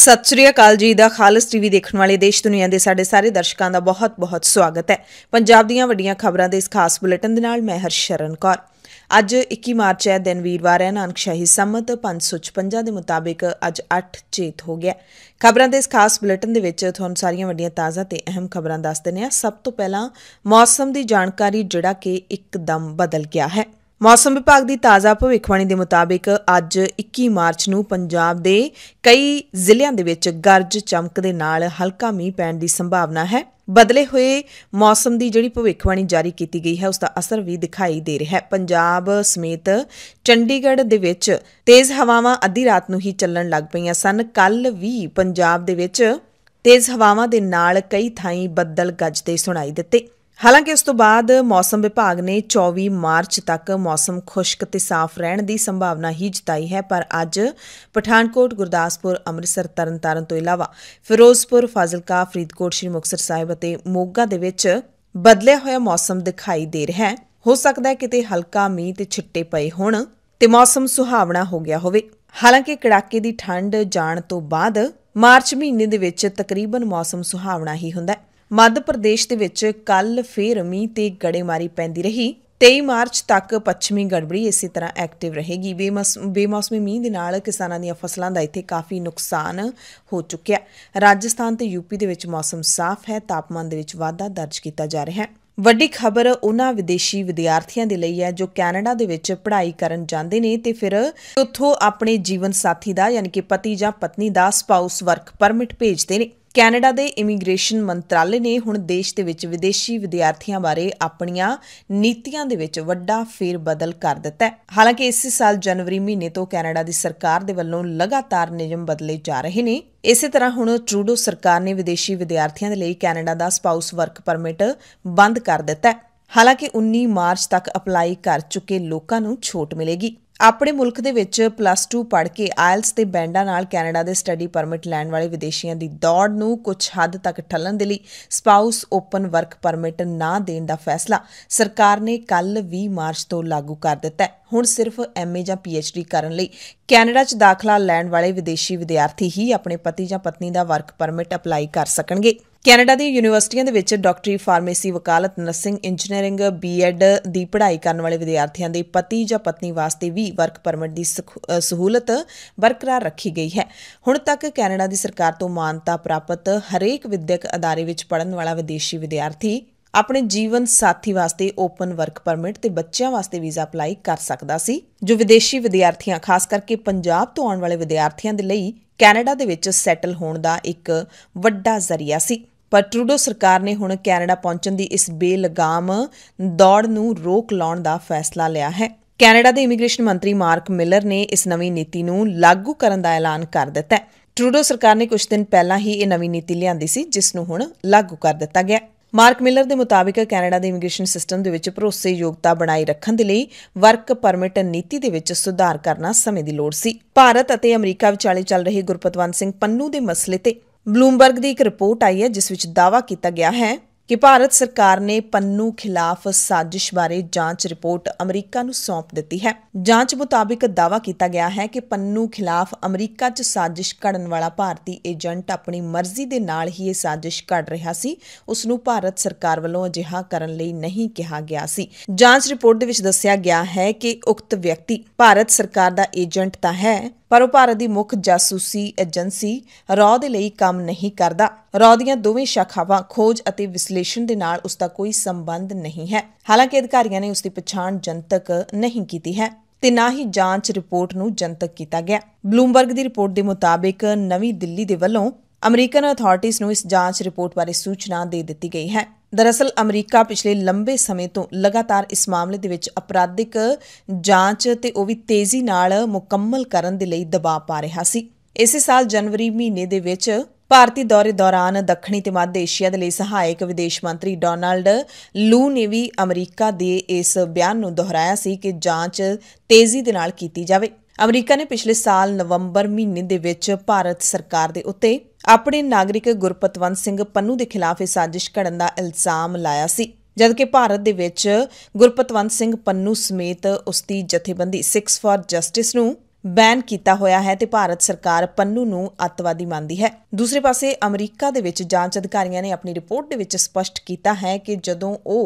ਸਤਿ ਸ੍ਰੀ ਅਕਾਲ ਜੀ ਦਾ ਖਾਲਸ ਟੀਵੀ ਦੇਖਣ ਵਾਲੇ ਦੇਸ਼ ਦੁਨੀਆ ਦੇ ਸਾਡੇ ਸਾਰੇ ਦਰਸ਼ਕਾਂ ਦਾ ਬਹੁਤ-ਬਹੁਤ ਸਵਾਗਤ ਹੈ ਪੰਜਾਬ ਦੀਆਂ ਵੱਡੀਆਂ ਖਬਰਾਂ ਦੇ ਇਸ ਖਾਸ ਬੁਲੇਟਿਨ ਦੇ ਨਾਲ ਮੈਂ ਹਰਸ਼ਰਨ ਕੌਰ ਅੱਜ 21 ਮਾਰਚ ਹੈ ਦਿਨ ਵੀਰਵਾਰ ਹੈ ਨਾਨਕਸ਼ਾਹੀ ਸੰਮਤ 556 ਦੇ ਮੁਤਾਬਿਕ ਅੱਜ 8 ਚੇਤ ਹੋ ਗਿਆ ਖਬਰਾਂ ਦੇ ਇਸ ਖਾਸ ਬੁਲੇਟਿਨ ਦੇ ਵਿੱਚ ਤੁਹਾਨੂੰ ਸਾਰੀਆਂ ਵੱਡੀਆਂ ਤਾਜ਼ਾ ਤੇ ਅਹਿਮ ਖਬਰਾਂ ਦੱਸ ਦਿੰਨੇ ਆ ਸਭ ਤੋਂ ਪਹਿਲਾਂ ਮੌਸਮ ਦੀ ਜਾਣਕਾਰੀ ਜਿਹੜਾ ਕਿ ਇੱਕਦਮ ਬਦਲ ਗਿਆ ਹੈ ਮੌਸਮ ਵਿਭਾਗ ਦੀ ਤਾਜ਼ਾ ਭਵਿੱਖਬਾਣੀ ਦੇ ਮੁਤਾਬਿਕ ਅੱਜ 21 ਮਾਰਚ ਨੂੰ ਪੰਜਾਬ ਦੇ ਕਈ ਜ਼ਿਲ੍ਹਿਆਂ ਦੇ ਵਿੱਚ ਗਰਜ ਚਮਕ ਦੇ ਨਾਲ ਹਲਕਾ ਮੀਂਹ ਪੈਣ ਦੀ ਸੰਭਾਵਨਾ ਹੈ ਬਦਲੇ ਹੋਏ ਮੌਸਮ ਦੀ ਜਿਹੜੀ ਭਵਿੱਖਬਾਣੀ ਜਾਰੀ ਕੀਤੀ ਗਈ ਹੈ ਉਸ ਦਾ ਅਸਰ ਵੀ ਦਿਖਾਈ ਦੇ ਰਿਹਾ ਹੈ ਪੰਜਾਬ ਸਮੇਤ ਚੰਡੀਗੜ੍ਹ ਦੇ ਵਿੱਚ ਤੇਜ਼ ਹਵਾਵਾਂ ਅੱਧੀ ਰਾਤ ਨੂੰ ਹੀ ਚੱਲਣ ਲੱਗ ਪਈਆਂ ਸਨ ਕੱਲ ਵੀ ਪੰਜਾਬ ਦੇ ਵਿੱਚ ਤੇਜ਼ ਹਵਾਵਾਂ ਦੇ ਨਾਲ ਕਈ ਥਾਈਂ ਬੱਦਲ ਗੱਜਦੇ ਸੁਣਾਈ ਦਿੱਤੇ ਹਾਲਾਂਕਿ ਉਸ ਤੋਂ ਬਾਅਦ ਮੌਸਮ ਵਿਭਾਗ ਨੇ 24 ਮਾਰਚ ਤੱਕ ਮੌਸਮ ਖੁਸ਼ਕ ਤੇ ਸਾਫ਼ ਰਹਿਣ ਦੀ ਸੰਭਾਵਨਾ ਹੀ ਜਤਾਈ ਹੈ ਪਰ ਅੱਜ ਪਠਾਨਕੋਟ, ਗੁਰਦਾਸਪੁਰ, ਅੰਮ੍ਰਿਤਸਰ, ਤਰਨਤਾਰਨ ਤੋਂ ਇਲਾਵਾ ਫਿਰੋਜ਼ਪੁਰ, ਫਾਜ਼ਿਲਕਾ, ਫਰੀਦਕੋਟ, ਸ਼੍ਰੀ ਮੁਕਤਸਰ ਸਾਹਿਬ ਅਤੇ ਮੋਗਾ ਦੇ ਵਿੱਚ ਬਦਲਿਆ ਹੋਇਆ ਮੌਸਮ ਦਿਖਾਈ ਦੇ ਰਿਹਾ ਹੈ। ਹੋ ਸਕਦਾ ਹੈ ਕਿਤੇ ਹਲਕਾ ਮੀਂਹ ਤੇ ਛਿੱਟੇ ਪਏ ਹੋਣ ਤੇ ਮੌਸਮ ਸੁਹਾਵਣਾ ਹੋ ਗਿਆ ਹੋਵੇ। ਹਾਲਾਂਕਿ ਕੜਾਕੇ ਦੀ ਠੰਡ ਜਾਣ ਤੋਂ ਬਾਅਦ ਮਾਰਚ ਮਹੀਨੇ ਦੇ ਵਿੱਚ ਤਕਰੀਬਨ ਮੌਸਮ ਸੁਹਾਵਣਾ ਹੀ ਹੁੰਦਾ ਹੈ। ਮੱਧ ਪ੍ਰਦੇਸ਼ ਦੇ ਵਿੱਚ ਕੱਲ ਫੇਰ ਮੀਂਹ ਤੇ ਗੜੇਮਾਰੀ ਪੈਂਦੀ ਰਹੀ 23 ਮਾਰਚ ਤੱਕ ਪੱਛਮੀ ਗੜਬੜੀ ਇਸੇ ਤਰ੍ਹਾਂ ਐਕਟਿਵ ਰਹੇਗੀ ਬੇਮੌਸਮੀ ਮੀਂਹ ਦੇ ਨਾਲ ਕਿਸਾਨਾਂ ਦੀਆਂ ਫਸਲਾਂ ਦਾ ਇੱਥੇ ਕਾਫੀ ਨੁਕਸਾਨ ਹੋ ਚੁੱਕਿਆ ਰਾਜਸਥਾਨ ਤੇ ਯੂਪੀ ਦੇ ਵਿੱਚ ਮੌਸਮ ਸਾਫ਼ ਹੈ ਤਾਪਮਾਨ ਦੇ ਵਿੱਚ ਵਾਧਾ ਦਰਜ ਕੀਤਾ ਜਾ ਰਿਹਾ ਹੈ ਵੱਡੀ ਖਬਰ ਉਹਨਾਂ ਵਿਦੇਸ਼ੀ ਵਿਦਿਆਰਥੀਆਂ ਦੇ ਲਈ ਹੈ ਜੋ ਕੈਨੇਡਾ ਦੇ ਵਿੱਚ ਪੜ੍ਹਾਈ ਕਰਨ ਜਾਂਦੇ ਨੇ ਤੇ ਫਿਰ ਉੱਥੋਂ ਆਪਣੇ ਜੀਵਨ ਸਾਥੀ ਦਾ ਯਾਨੀ ਕਿ ਪਤੀ ਜਾਂ ਪਤਨੀ ਦਾ ਸਪਾਊਸ ਵਰਕ ਪਰਮਿਟ ਭੇਜਦੇ ਨੇ ਕੈਨੇਡਾ ਦੇ ਇਮੀਗ੍ਰੇਸ਼ਨ ਮੰਤਰਾਲੇ ਨੇ ਹੁਣ ਦੇਸ਼ ਦੇ ਵਿੱਚ ਵਿਦੇਸ਼ੀ ਵਿਦਿਆਰਥੀਆਂ ਬਾਰੇ ਆਪਣੀਆਂ ਨੀਤੀਆਂ ਦੇ ਵਿੱਚ ਵੱਡਾ ਫੇਰ ਬਦਲ ਕਰ ਦਿੱਤਾ ਹੈ ਹਾਲਾਂਕਿ ਇਸ ਸਾਲ ਜਨਵਰੀ ਮਹੀਨੇ ਤੋਂ ਕੈਨੇਡਾ ਦੀ ਸਰਕਾਰ ਦੇ ਵੱਲੋਂ ਲਗਾਤਾਰ ਨਿਯਮ ਬਦਲੇ ਜਾ ਰਹੇ ਨੇ ਇਸੇ ਤਰ੍ਹਾਂ ਹੁਣ ਟਰੂਡੋ ਸਰਕਾਰ ਨੇ ਵਿਦੇਸ਼ੀ ਵਿਦਿਆਰਥੀਆਂ ਦੇ ਲਈ ਕੈਨੇਡਾ ਦਾ ਸਪਾਊਸ ਵਰਕ ਪਰਮਿਟ ਬੰਦ ਕਰ ਦਿੱਤਾ ਹੈ ਹਾਲਾਂਕਿ 19 ਮਾਰਚ ਤੱਕ ਅਪਲਾਈ ਕਰ ਚੁੱਕੇ ਲੋਕਾਂ ਨੂੰ ਛੋਟ ਮਿਲੇਗੀ ਆਪਣੇ ਮੁਲਕ ਦੇ ਵਿੱਚ ਪਲੱਸ 2 ਪੜ੍ਹ ਕੇ ਆਇਲਸ ਤੇ ਬੈਂਡਾ ਨਾਲ ਕੈਨੇਡਾ ਦੇ ਸਟੱਡੀ ਪਰਮਿਟ ਲੈਣ ਵਾਲੇ ਵਿਦੇਸ਼ੀਆਂ ਦੀ ਦੌੜ ਨੂੰ ਕੁਝ ਹੱਦ ਤੱਕ ਠੱਲਣ ਦੇ ਲਈ ਸਪਾਊਸ ਓਪਨ ਵਰਕ ਪਰਮਿਟ ਨਾ ਦੇਣ ਦਾ ਫੈਸਲਾ ਸਰਕਾਰ ਨੇ ਕੱਲ 20 ਮਾਰਚ ਤੋਂ ਲਾਗੂ ਕਰ ਦਿੱਤਾ ਹੈ ਹੁਣ ਸਿਰਫ ਐਮਏ ਜਾਂ ਪੀਐਚਡੀ ਕਰਨ ਲਈ ਕੈਨੇਡਾ 'ਚ ਦਾਖਲਾ ਲੈਣ ਵਾਲੇ ਵਿਦੇਸ਼ੀ ਵਿਦਿਆਰਥੀ ਹੀ ਆਪਣੇ ਪਤੀ ਜਾਂ ਪਤਨੀ ਦਾ ਵਰਕ ਪਰਮਿਟ ਅਪਲਾਈ ਕਰ ਸਕਣਗੇ ਕੈਨੇਡਾ ਦੀ ਯੂਨੀਵਰਸਿਟੀਆਂ ਦੇ ਵਿੱਚ ਡਾਕਟਰੀ ਫਾਰਮੇਸੀ ਵਕਾਲਤ ਨਰਸਿੰਗ ਇੰਜੀਨੀਅਰਿੰਗ ਬੀਐਡ ਦੀ ਪੜ੍ਹਾਈ ਕਰਨ ਵਾਲੇ ਵਿਦਿਆਰਥੀਆਂ ਦੇ ਪਤੀ ਜਾਂ ਪਤਨੀ ਵਾਸਤੇ ਵੀ ਵਰਕ ਪਰਮਿਟ ਦੀ ਸਹੂਲਤ ਬਰਕਰਾਰ ਰੱਖੀ ਗਈ ਹੈ ਹੁਣ ਤੱਕ ਕੈਨੇਡਾ ਦੀ ਸਰਕਾਰ ਤੋਂ ਮਾਨਤਾ ਪ੍ਰਾਪਤ ਹਰੇਕ ਵਿਦਿਅਕ ਅਦਾਰੇ ਵਿੱਚ ਪੜ੍ਹਨ ਵਾਲਾ ਵਿਦੇਸ਼ੀ ਵਿਦਿਆਰਥੀ ਆਪਣੇ ਜੀਵਨ ਸਾਥੀ ਵਾਸਤੇ ਓਪਨ ਵਰਕ ਪਰਮਿਟ ਤੇ ਬੱਚਿਆਂ ਵਾਸਤੇ ਵੀਜ਼ਾ ਅਪਲਾਈ ਕਰ ਸਕਦਾ ਸੀ ਜੋ ਵਿਦੇਸ਼ੀ ਵਿਦਿਆਰਥੀਆਂ ਖਾਸ ਕਰਕੇ ਪੰਜਾਬ ਤੋਂ ਆਉਣ ਵਾਲੇ ਵਿਦਿਆਰਥੀਆਂ ਦੇ ਲਈ ਕੈਨੇਡਾ ਦੇ ਵਿੱਚ ਸੈਟਲ ਹੋਣ ਦਾ ਇੱਕ ਵੱਡਾ ਜ਼ਰੀਆ ਸੀ ਪਰ ਟਰੂਡੋ ਸਰਕਾਰ ਨੇ ਹੁਣ ਕੈਨੇਡਾ ਪਹੁੰਚਣ ਦੀ ਇਸ ਬੇਲਗਾਮ ਦੌੜ ਨੂੰ ਰੋਕ ਲਾਉਣ ਦਾ ਫੈਸਲਾ ਲਿਆ ਹੈ ਕੈਨੇਡਾ ਦੇ ਇਮੀਗ੍ਰੇਸ਼ਨ ਮੰਤਰੀ ਮਾਰਕ ਮਿਲਰ ਨੇ ਇਸ ਨਵੀਂ ਨੀਤੀ ਨੂੰ ਲਾਗੂ ਕਰਨ ਦਾ ਐਲਾਨ ਕਰ ਦਿੱਤਾ ਹੈ ਟਰੂਡੋ ਸਰਕਾਰ ਨੇ ਕੁਝ ਦਿਨ ਪਹਿਲਾਂ ਹੀ ਇਹ ਨਵੀਂ ਨੀਤੀ ਲਿਆਂਦੀ ਸੀ ਜਿਸ ਨੂੰ ਹੁਣ ਲਾਗੂ ਕਰ ਦਿੱਤਾ ਗਿਆ ਹੈ ਮਾਰਕ ਮਿਲਰ ਦੇ ਮੁਤਾਬਿਕ ਕੈਨੇਡਾ ਦੇ ਇਮੀਗ੍ਰੇਸ਼ਨ ਸਿਸਟਮ ਦੇ ਵਿੱਚ ਭਰੋਸੇਯੋਗਤਾ ਬਣਾਈ ਰੱਖਣ ਦੇ ਲਈ ਵਰਕ ਪਰਮਿਟ ਨੀਤੀ ਦੇ ਵਿੱਚ ਸੁਧਾਰ ਕਰਨਾ ਸਮੇਂ ਦੀ ਲੋੜ ਸੀ ਭਾਰਤ ਅਤੇ ਅਮਰੀਕਾ ਵਿਚਾਲੇ ਚੱਲ ਰਹੇ ਗੁਰਪਤਵੰਤ ਸਿੰਘ ਪੰਨੂ ਦੇ ਮਸਲੇ ਤੇ ਬਲੂਮਬਰਗ ਦੀ ਇੱਕ ਰਿਪੋਰਟ ਆਈ ਹੈ ਜਿਸ ਵਿੱਚ ਦਾਅਵਾ ਕੀਤਾ ਗਿਆ ਹੈ ਕਿ ਭਾਰਤ ਸਰਕਾਰ ਨੇ ਪੰਨੂ ਖਿਲਾਫ ਸਾਜ਼ਿਸ਼ ਬਾਰੇ ਜਾਂਚ ਰਿਪੋਰਟ ਅਮਰੀਕਾ ਨੂੰ ਸੌਂਪ ਦਿੱਤੀ ਹੈ ਜਾਂਚ ਮੁਤਾਬਕ ਦਾਵਾ ਕੀਤਾ ਗਿਆ ਹੈ ਕਿ ਪੰਨੂ ਖਿਲਾਫ ਅਮਰੀਕਾ 'ਚ ਸਾਜ਼ਿਸ਼ ਘੜਨ ਵਾਲਾ ਭਾਰਤੀ ਏਜੰਟ ਆਪਣੀ ਮਰਜ਼ੀ ਦੇ ਨਾਲ ਹੀ ਇਹ ਸਾਜ਼ਿਸ਼ ਘੜ ਰਿਹਾ ਸੀ ਉਸ ਨੂੰ ਭਾਰਤ ਸਰਕਾਰ ਵੱਲੋਂ ਅਜਿਹਾ ਕਰਨ ਲਈ ਨਹੀਂ ਕਿਹਾ ਗਿਆ ਸੀ ਜਾਂਚ ਰਿਪੋਰਟ ਦੇ ਵਿੱਚ ਦੱਸਿਆ ਗਿਆ ਹੈ ਕਿ ਉਕਤ ਵਿਅਕਤੀ ਭਾਰਤ ਸਰਕਾਰ ਦਾ ਏਜੰਟ ਤਾਂ ਹੈ ਪਰ ਉਹ ਭਾਰਤ ਦੀ ਮੁੱਖ ਜਾਸੂਸੀ ਏਜੰਸੀ ਰੌ ਦੇ ਲਈ ਕੰਮ ਨਹੀਂ ਕਰਦਾ ਰੌ ਦੀਆਂ ਦੋਵੇਂ ਸ਼ਾਖਾਵਾਂ ਖੋਜ ਅਤੇ ਵਿਸ਼ਲੇਸ਼ਣ ਦੇ ਨਾਲ ਉਸ ਦਾ ਕੋਈ ਸੰਬੰਧ ਨਹੀਂ ਹੈ ਹਾਲਾਂਕਿ ਅਧਿਕਾਰੀਆਂ ਨੇ ਉਸ ਦੀ ਪਛਾਣ ਜਨਤਕ ਨਹੀਂ ਕੀਤੀ ਹੈ ਤੇ ਨਾ ਹੀ ਜਾਂਚ ਰਿਪੋਰਟ ਨੂੰ ਜਨਤਕ ਕੀਤਾ ਗਿਆ ਬਲੂਮਬਰਗ ਦੀ ਰਿਪੋਰਟ ਦੇ ਮੁਤਾਬਿਕ ਨਵੀਂ ਦਿੱਲੀ ਦੇ ਵੱਲੋਂ ਅਮਰੀਕਨ ਅਥਾਰਟੀਆਂ ਨੂੰ ਇਸ ਜਾਂਚ ਰਿਪੋਰਟ ਬਾਰੇ ਸੂਚਨਾ ਦੇ ਦਿੱਤੀ ਗਈ ਹੈ ਦਰਅਸਲ ਅਮਰੀਕਾ ਪਿਛਲੇ ਲੰਬੇ ਸਮੇਂ ਤੋਂ ਲਗਾਤਾਰ ਇਸ ਮਾਮਲੇ ਦੇ ਵਿੱਚ ਅਪਰਾਧਿਕ ਜਾਂਚ ਤੇ ਉਹ ਵੀ ਤੇਜ਼ੀ ਨਾਲ ਮੁਕੰਮਲ ਕਰਨ ਦੇ ਲਈ ਦਬਾਅ ਪਾ ਰਿਹਾ ਸੀ ਇਸੇ ਸਾਲ ਜਨਵਰੀ ਮਹੀਨੇ ਦੇ ਵਿੱਚ ਭਾਰਤੀ ਦੌਰੇ ਦੌਰਾਨ ਦੱਖਣੀ ਤੇ ਮੱਧ ਏਸ਼ੀਆ ਦੇ ਲਈ ਸਹਾਇਕ ਵਿਦੇਸ਼ ਮੰਤਰੀ ਡੋਨਾਲਡ ਲੂ ਨੇ ਵੀ ਅਮਰੀਕਾ ਦੇ ਇਸ ਬਿਆਨ ਨੂੰ ਦੁਹਰਾਇਆ ਸੀ ਕਿ ਜਾਂਚ ਤੇਜ਼ੀ ਦੇ ਨਾਲ ਕੀਤੀ ਜਾਵੇ ਅਮਰੀਕਾ ਨੇ ਪਿਛਲੇ ਸਾਲ ਨਵੰਬਰ ਮਹੀਨੇ ਦੇ ਵਿੱਚ ਭਾਰਤ ਸਰਕਾਰ ਦੇ ਉੱਤੇ ਆਪਣੇ ਨਾਗਰਿਕ ਗੁਰਪਤਵੰਤ ਸਿੰਘ ਪੰਨੂ ਦੇ ਖਿਲਾਫ ਇਹ ਸਾਜ਼ਿਸ਼ ਘੜਨ ਦਾ ਇਲਜ਼ਾਮ ਲਾਇਆ ਸੀ ਜਦਕਿ ਭਾਰਤ ਦੇ ਵਿੱਚ ਗੁਰਪਤਵੰਤ ਸਿੰਘ ਪੰਨੂ ਸਮੇਤ ਉਸ ਦੀ ਜਥੇਬੰਦੀ 6 ਫਾਰ ਜਸਟਿਸ ਨੂੰ ਬੈਨ ਕੀਤਾ ਹੋਇਆ ਹੈ ਤੇ ਭਾਰਤ ਸਰਕਾਰ ਪੰਨੂ ਨੂੰ ਅੱਤਵਾਦੀ ਮੰਨਦੀ ਹੈ ਦੂਸਰੇ ਪਾਸੇ ਅਮਰੀਕਾ ਦੇ ਵਿੱਚ ਜਾਂਚ ਅਧਿਕਾਰੀਆਂ ਨੇ ਆਪਣੀ ਰਿਪੋਰਟ ਦੇ ਵਿੱਚ ਸਪਸ਼ਟ ਕੀਤਾ ਹੈ ਕਿ ਜਦੋਂ ਉਹ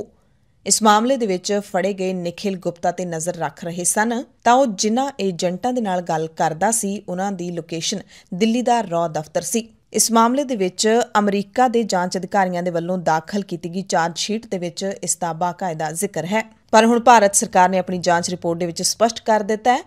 ਇਸ ਮਾਮਲੇ ਦੇ ਵਿੱਚ ਫੜੇ ਗਏ ਨikhil ਗੁਪਤਾ ਤੇ ਨਜ਼ਰ ਰੱਖ ਰਹੇ ਸਨ ਤਾਂ ਉਹ ਜਿਨ੍ਹਾਂ ਏਜੰਟਾਂ ਦੇ ਨਾਲ ਗੱਲ ਕਰਦਾ ਸੀ ਉਹਨਾਂ ਦੀ ਲੋਕੇਸ਼ਨ ਦਿੱਲੀ ਦਾ ਰੌ ਦਫ਼ਤਰ ਸੀ ਇਸ ਮਾਮਲੇ ਦੇ ਵਿੱਚ ਅਮਰੀਕਾ ਦੇ ਜਾਂਚ ਅਧਿਕਾਰੀਆਂ ਦੇ ਵੱਲੋਂ ਦਾਖਲ ਕੀਤੀ ਗਈ ਚਾਰਜ ਸ਼ੀਟ ਦੇ ਵਿੱਚ ਇਸ ਦਾ ਬਾਕਾਇਦਾ ਜ਼ਿਕਰ ਹੈ ਪਰ ਹੁਣ ਭਾਰਤ ਸਰਕਾਰ ਨੇ ਆਪਣੀ ਜਾਂਚ ਰਿਪੋਰਟ ਦੇ ਵਿੱਚ ਸਪਸ਼ਟ ਕਰ ਦਿੱਤਾ ਹੈ